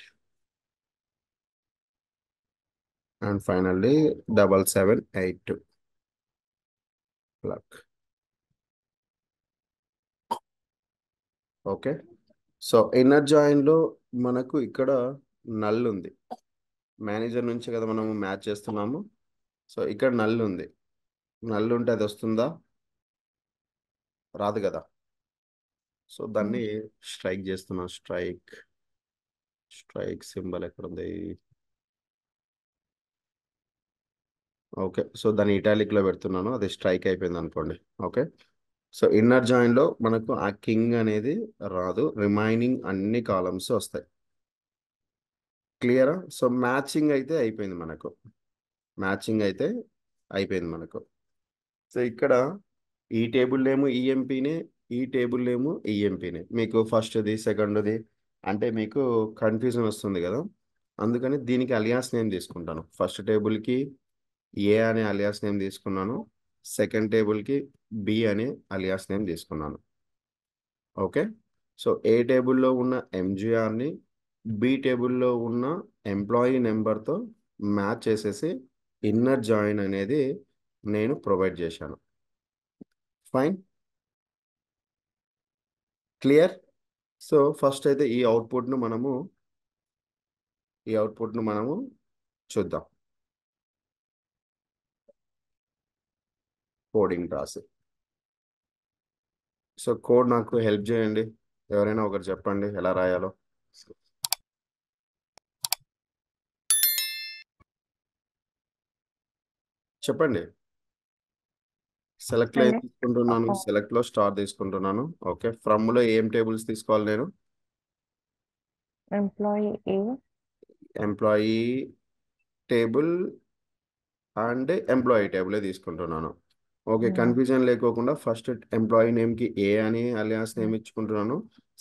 Speaker 1: and finally double seven eight two. ప్లక్ ఓకే సో ఇన్నర్ జాయిన్లో మనకు ఇక్కడ నల్ ఉంది మేనేజర్ నుంచి కదా మనము మ్యాచ్ చేస్తున్నాము సో ఇక్కడ నల్ ఉంది నల్ ఉంటే అది వస్తుందా రాదు కదా సో దాన్ని స్ట్రైక్ చేస్తున్నాం స్ట్రైక్ స్ట్రైక్ సింబల్ ఎక్కడ ఉంది ఓకే సో దాన్ని ఇటాలిక్లో పెడుతున్నాను అది స్ట్రైక్ అయిపోయింది అనుకోండి ఓకే సో ఇన్నర్ జాయిన్లో మనకు ఆ కింగ్ అనేది రాదు రిమైనింగ్ అన్ని కాలమ్స్ వస్తాయి క్లియరా సో మ్యాచింగ్ అయితే అయిపోయింది మనకు మ్యాచింగ్ అయితే అయిపోయింది మనకు సో ఇక్కడ ఈ టేబుల్ ఏమో ఈఎంపీనే ఈ టేబుల్ ఏమో ఈఎంపీనే మీకు ఫస్ట్ది సెకండ్ది అంటే మీకు కన్ఫ్యూజన్ వస్తుంది కదా అందుకని దీనికి అలియాస్ నేను తీసుకుంటాను ఫస్ట్ టేబుల్కి ఏ అనే అలియాస్ నేమ్ తీసుకున్నాను సెకండ్ టేబుల్కి బి అనే అలియాస్ నేమ్ తీసుకున్నాను ఓకే సో ఏ టేబుల్లో ఉన్న ఎంజీఆర్ని బి టేబుల్లో ఉన్న ఎంప్లాయీ నెంబర్తో మ్యాచ్ చేసేసి ఇన్నర్ జాయిన్ అనేది నేను ప్రొవైడ్ చేశాను ఫైన్ క్లియర్ సో ఫస్ట్ అయితే ఈ అవుట్పుట్ను మనము ఈ అవుట్పుట్ను మనము చూద్దాం కోడింగ్ రాసి సో కోడ్ నాకు హెల్ప్ చేయండి ఎవరైనా ఒకరు చెప్పండి ఎలా రాయాలో చెప్పండి సెలెక్ట్ లో తీసుకుంటున్నాను సెలెక్ట్ లో స్టార్ తీసుకుంటున్నాను ఓకే ఫ్రమ్ లో ఏం టేబుల్స్ తీసుకోవాలి నేను employee employee table and employee టేబులే తీసుకుంటున్నాను ఓకే కన్ఫ్యూజన్ లేకోకుండా ఫస్ట్ ఎంప్లాయీ నేమ్ కి ఏ అని అలియాస్ నేమ్ ఇచ్చుకుంటున్నాను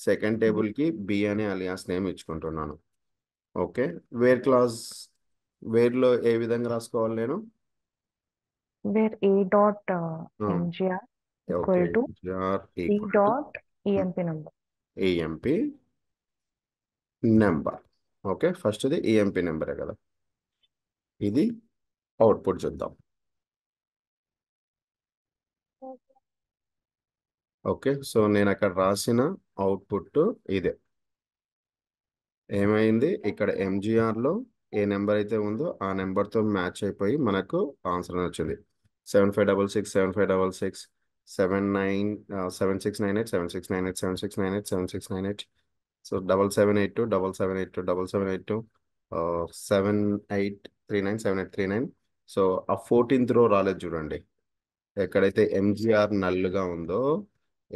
Speaker 1: సెకండ్ టేబుల్ కి బి అని అలియాస్ నేమ్ ఇచ్చుకుంటున్నాను ఓకే వేర్ వేర్ వేర్లో ఏ విధంగా రాసుకోవాలి నేను where A dot MGR E dot EMP number EMP number okay ఫస్ట్ది ఈఎంపి నెంబరే కదా ఇది అవుట్పుట్ చూద్దాం ఓకే సో నేను అక్కడ రాసిన అవుట్పుట్ ఇదే ఏమైంది ఇక్కడ ఎంజీఆర్లో ఏ నెంబర్ అయితే ఉందో ఆ నెంబర్తో మ్యాచ్ అయిపోయి మనకు ఆన్సర్ అని వచ్చింది seven five double six seven five double six seven nine seven six nine eight seven six nine eight seven six nine eight seven six nine eight so double seven eight two double seven eight two double seven eight two seven eight three nine seven eight three nine so ఆ ఫోర్టీన్త్ రో రాలేదు చూడండి ఎక్కడైతే ఎంజీఆర్ నల్లుగా ఉందో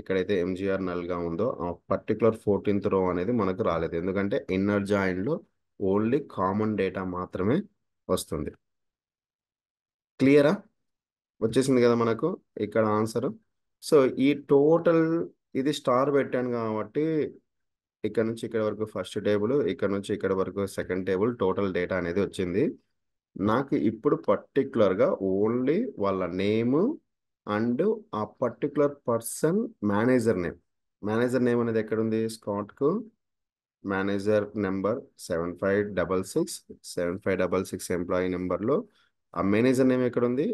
Speaker 1: ఎక్కడైతే ఎంజీఆర్ నల్గా ఉందో ఆ పర్టికులర్ ఫోర్టీన్త్ రో అనేది మనకు రాలేదు ఎందుకంటే ఇన్నర్ జాయిన్లో ఓన్లీ కామన్ డేటా మాత్రమే వస్తుంది క్లియరా వచ్చేసింది కదా మనకు ఇక్కడ ఆన్సర్ సో ఈ టోటల్ ఇది స్టార్ పెట్టాను కాబట్టి ఇక్కడ నుంచి ఇక్కడ వరకు ఫస్ట్ టేబుల్ ఇక్కడ నుంచి ఇక్కడ వరకు సెకండ్ టేబుల్ టోటల్ డేటా అనేది వచ్చింది నాకు ఇప్పుడు పర్టికులర్గా ఓన్లీ వాళ్ళ నేము అండ్ ఆ particular person manager name manager name అనేది ఎక్కడుంది స్కాట్కు manager number seven five double six seven five double six employee నెంబర్లో ఆ మేనేజర్ నేమ్ ఎక్కడుంది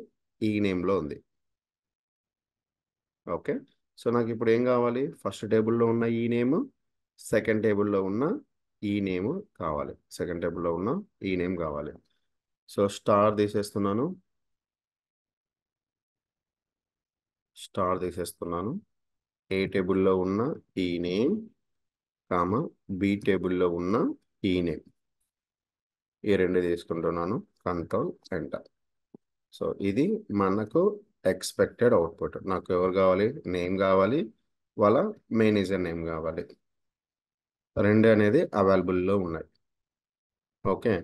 Speaker 1: ఈ నేమ్లో ఉంది ఓకే సో నాకు ఇప్పుడు ఏం కావాలి ఫస్ట్ టేబుల్లో ఉన్న ఈ నేమ్ సెకండ్ టేబుల్లో ఉన్న ఈ నేమ్ కావాలి సెకండ్ టేబుల్లో ఉన్న ఈ నేమ్ కావాలి సో స్టార్ తీసేస్తున్నాను స్టార్ తీసేస్తున్నాను ఏ టేబుల్లో ఉన్న ఈ నేమ్ కామ బి టేబుల్లో ఉన్న ఈ నేమ్ ఈ రెండు తీసుకుంటున్నాను కంట్రోల్ ఎంటర్ సో ఇది మనకు ఎక్స్పెక్టెడ్ అవుట్పుట్ నాకు ఎవరు కావాలి నేమ్ కావాలి వాళ్ళ మేనేజర్ నేమ్ కావాలి రెండు అనేది అవైలబుల్లో ఉన్నాయి ఓకే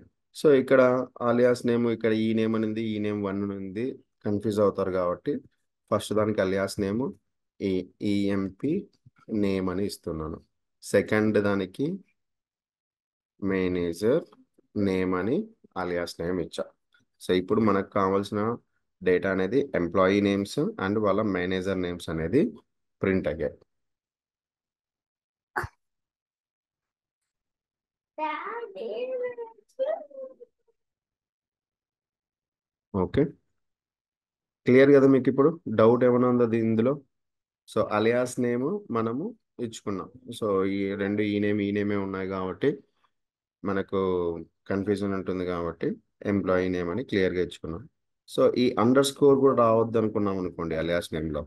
Speaker 1: సో ఇక్కడ ఆలియాస్ నేమ్ ఇక్కడ ఈ నేమ్ అనింది ఈ నేమ్ వన్ ఉంది కన్ఫ్యూజ్ అవుతారు కాబట్టి ఫస్ట్ దానికి అలియాస్ నేమ్ ఈ ఈఎంపి నేమ్ అని ఇస్తున్నాను సెకండ్ దానికి మేనేజర్ నేమ్ అని అలియాస్ నేమ్ ఇచ్చా సో ఇప్పుడు మనకు కావాల్సిన డేటా అనేది ఎంప్లాయీ నేమ్స్ అండ్ వాళ్ళ మేనేజర్ నేమ్స్ అనేది ప్రింట్ అయ్యాయి ఓకే క్లియర్ కదా మీకు ఇప్పుడు డౌట్ ఏమైనా ఉందా ఇందులో సో అలియాస్ నేమ్ మనము ఇచ్చుకున్నాం సో ఈ రెండు ఈ నేమ్ ఈ నేమే ఉన్నాయి కాబట్టి మనకు కన్ఫ్యూజన్ ఉంటుంది కాబట్టి ఎంప్లాయీ నేమ్ అని క్లియర్గా ఇచ్చుకున్నాం సో ఈ అండర్ స్కోర్ కూడా రావద్దు అనుకున్నాం అనుకోండి అలియాస్ నేమ్లో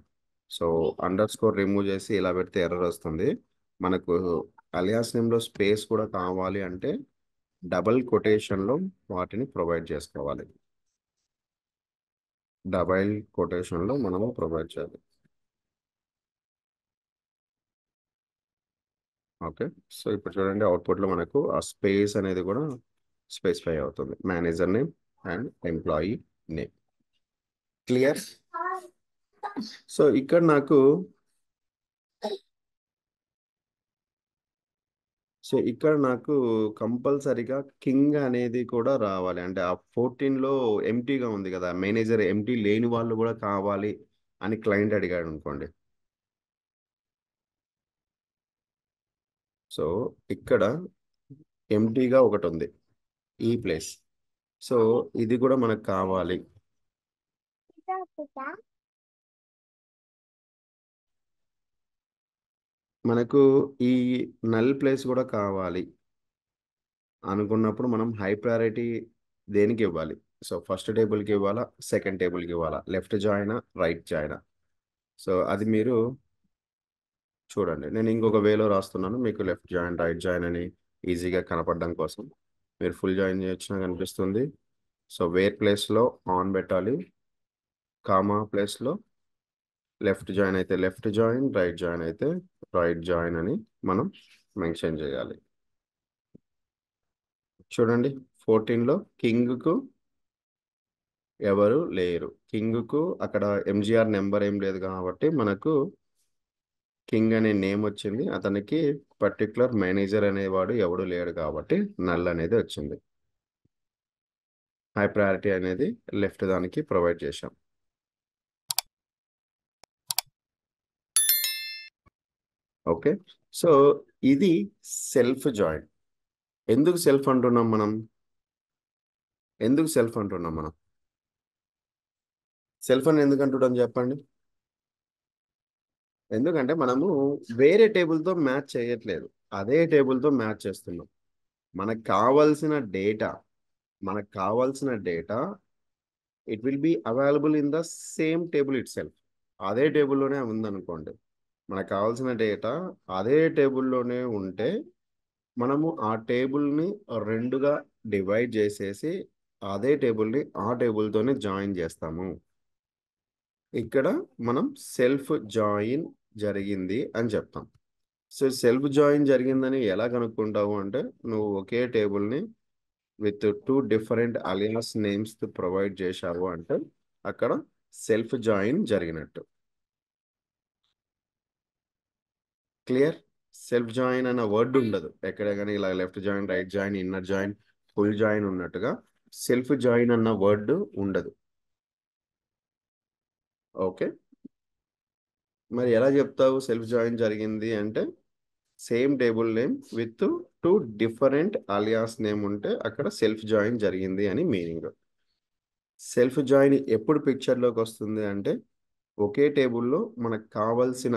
Speaker 1: సో అండర్ స్కోర్ రిమూవ్ చేసి ఇలా పెడితే ఎర్రర్ వస్తుంది మనకు అలియాస్ నేమ్లో స్పేస్ కూడా కావాలి అంటే డబల్ కొటేషన్లో వాటిని ప్రొవైడ్ చేసుకోవాలి డబైల్ కొటేషన్లో మనము ప్రొవైడ్ చేయాలి ఓకే సో ఇప్పుడు చూడండి అవుట్పుట్లో మనకు ఆ స్పేస్ అనేది కూడా స్పెసిఫై అవుతుంది manager name and employee name clear so ఇక్కడ నాకు సో ఇక్కడ నాకు కంపల్సరీగా కింగ్ అనేది కూడా రావాలి అంటే ఆ ఫోర్టీన్లో ఎంటీగా ఉంది కదా మేనేజర్ ఎంటీ లేని వాళ్ళు కూడా కావాలి అని క్లయింట్ అడిగాడు అనుకోండి సో ఇక్కడ ఎంటీగా ఒకటి ఉంది ఈ ప్లేస్ సో ఇది కూడా మనకు కావాలి మనకు ఈ నల్ ప్లేస్ కూడా కావాలి అనుకున్నప్పుడు మనం హై ప్రయారిటీ దేనికి ఇవ్వాలి సో ఫస్ట్ టేబుల్కి ఇవ్వాలా సెకండ్ టేబుల్కి ఇవ్వాలా లెఫ్ట్ జాయినా రైట్ జాయినా సో అది మీరు చూడండి నేను ఇంకొక వేలో రాస్తున్నాను మీకు లెఫ్ట్ జాయిన్ రైట్ జాయిన్ అని ఈజీగా కనపడడం కోసం మీరు ఫుల్ జాయిన్ చేయొచ్చినా కనిపిస్తుంది సో వేర్ ప్లేస్లో ఆన్ పెట్టాలి కామా ప్లేస్లో లెఫ్ట్ జాయిన్ అయితే లెఫ్ట్ జాయిన్ రైట్ జాయిన్ అయితే రైట్ జాయిన్ అని మనం మెన్షన్ చేయాలి చూడండి ఫోర్టీన్లో కింగ్కు ఎవరు లేరు కింగ్కు అక్కడ ఎంజీఆర్ నెంబర్ ఏం లేదు కాబట్టి మనకు కింగ్ అనే నేమ్ వచ్చింది అతనికి పర్టికులర్ మేనేజర్ అనేవాడు ఎవడు లేడు కాబట్టి నల్ అనేది వచ్చింది హై ప్రయారిటీ అనేది లెఫ్ట్ దానికి ప్రొవైడ్ చేశాం ఓకే సో ఇది సెల్ఫ్ జాయింట్ ఎందుకు సెల్ఫ్ అంటున్నాం మనం ఎందుకు సెల్ఫ్ అంటున్నాం మనం సెల్ఫ్ అని ఎందుకు అంటున్నాం చెప్పండి ఎందుకంటే మనము వేరే టేబుల్తో మ్యాచ్ చేయట్లేదు అదే టేబుల్తో మ్యాచ్ చేస్తున్నాం మనకు కావాల్సిన డేటా మనకు కావాల్సిన data it will be available in the same table itself అదే టేబుల్లోనే ఉందనుకోండి మనకు కావాల్సిన డేటా అదే టేబుల్లోనే ఉంటే మనము ఆ టేబుల్ని రెండుగా డివైడ్ చేసేసి అదే టేబుల్ని ఆ టేబుల్తోనే జాయిన్ చేస్తాము ఇక్కడ మనం సెల్ఫ్ జాయిన్ జరిగింది అని చెప్తాం సో సెల్ఫ్ జాయిన్ జరిగిందని ఎలా కనుక్కుంటావు అంటే నువ్వు ఒకే టేబుల్ని with two different alias names provide చేశావు అంటే అక్కడ సెల్ఫ్ జాయిన్ జరిగినట్టు క్లియర్ సెల్ఫ్ జాయిన్ అనే వర్డ్ hmm. ఉండదు ఎక్కడ కానీ ఇలా left join right join inner join full join ఉన్నట్టుగా సెల్ఫ్ జాయిన్ అన్న వర్డ్ ఉండదు ఓకే మరి ఎలా చెప్తావు సెల్ఫ్ జాయిన్ జరిగింది అంటే same table name with two different alias name ఉంటే అక్కడ సెల్ఫ్ జాయిన్ జరిగింది అని మీనింగ్ సెల్ఫ్ జాయిన్ ఎప్పుడు పిక్చర్లోకి వస్తుంది అంటే ఒకే టేబుల్లో మనకు కావలసిన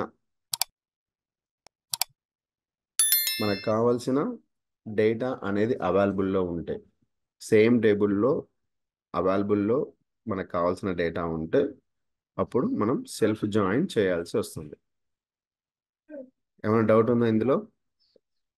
Speaker 1: మనకు కావాల్సిన డేటా అనేది అవైలబుల్లో ఉంటే సేమ్ టేబుల్లో అవైలబుల్లో మనకు కావాల్సిన డేటా ఉంటే అప్పుడు మనం సెల్ఫ్ జాయిన్ చేయాల్సి వస్తుంది ఏమైనా డౌట్ ఉందా ఇందులో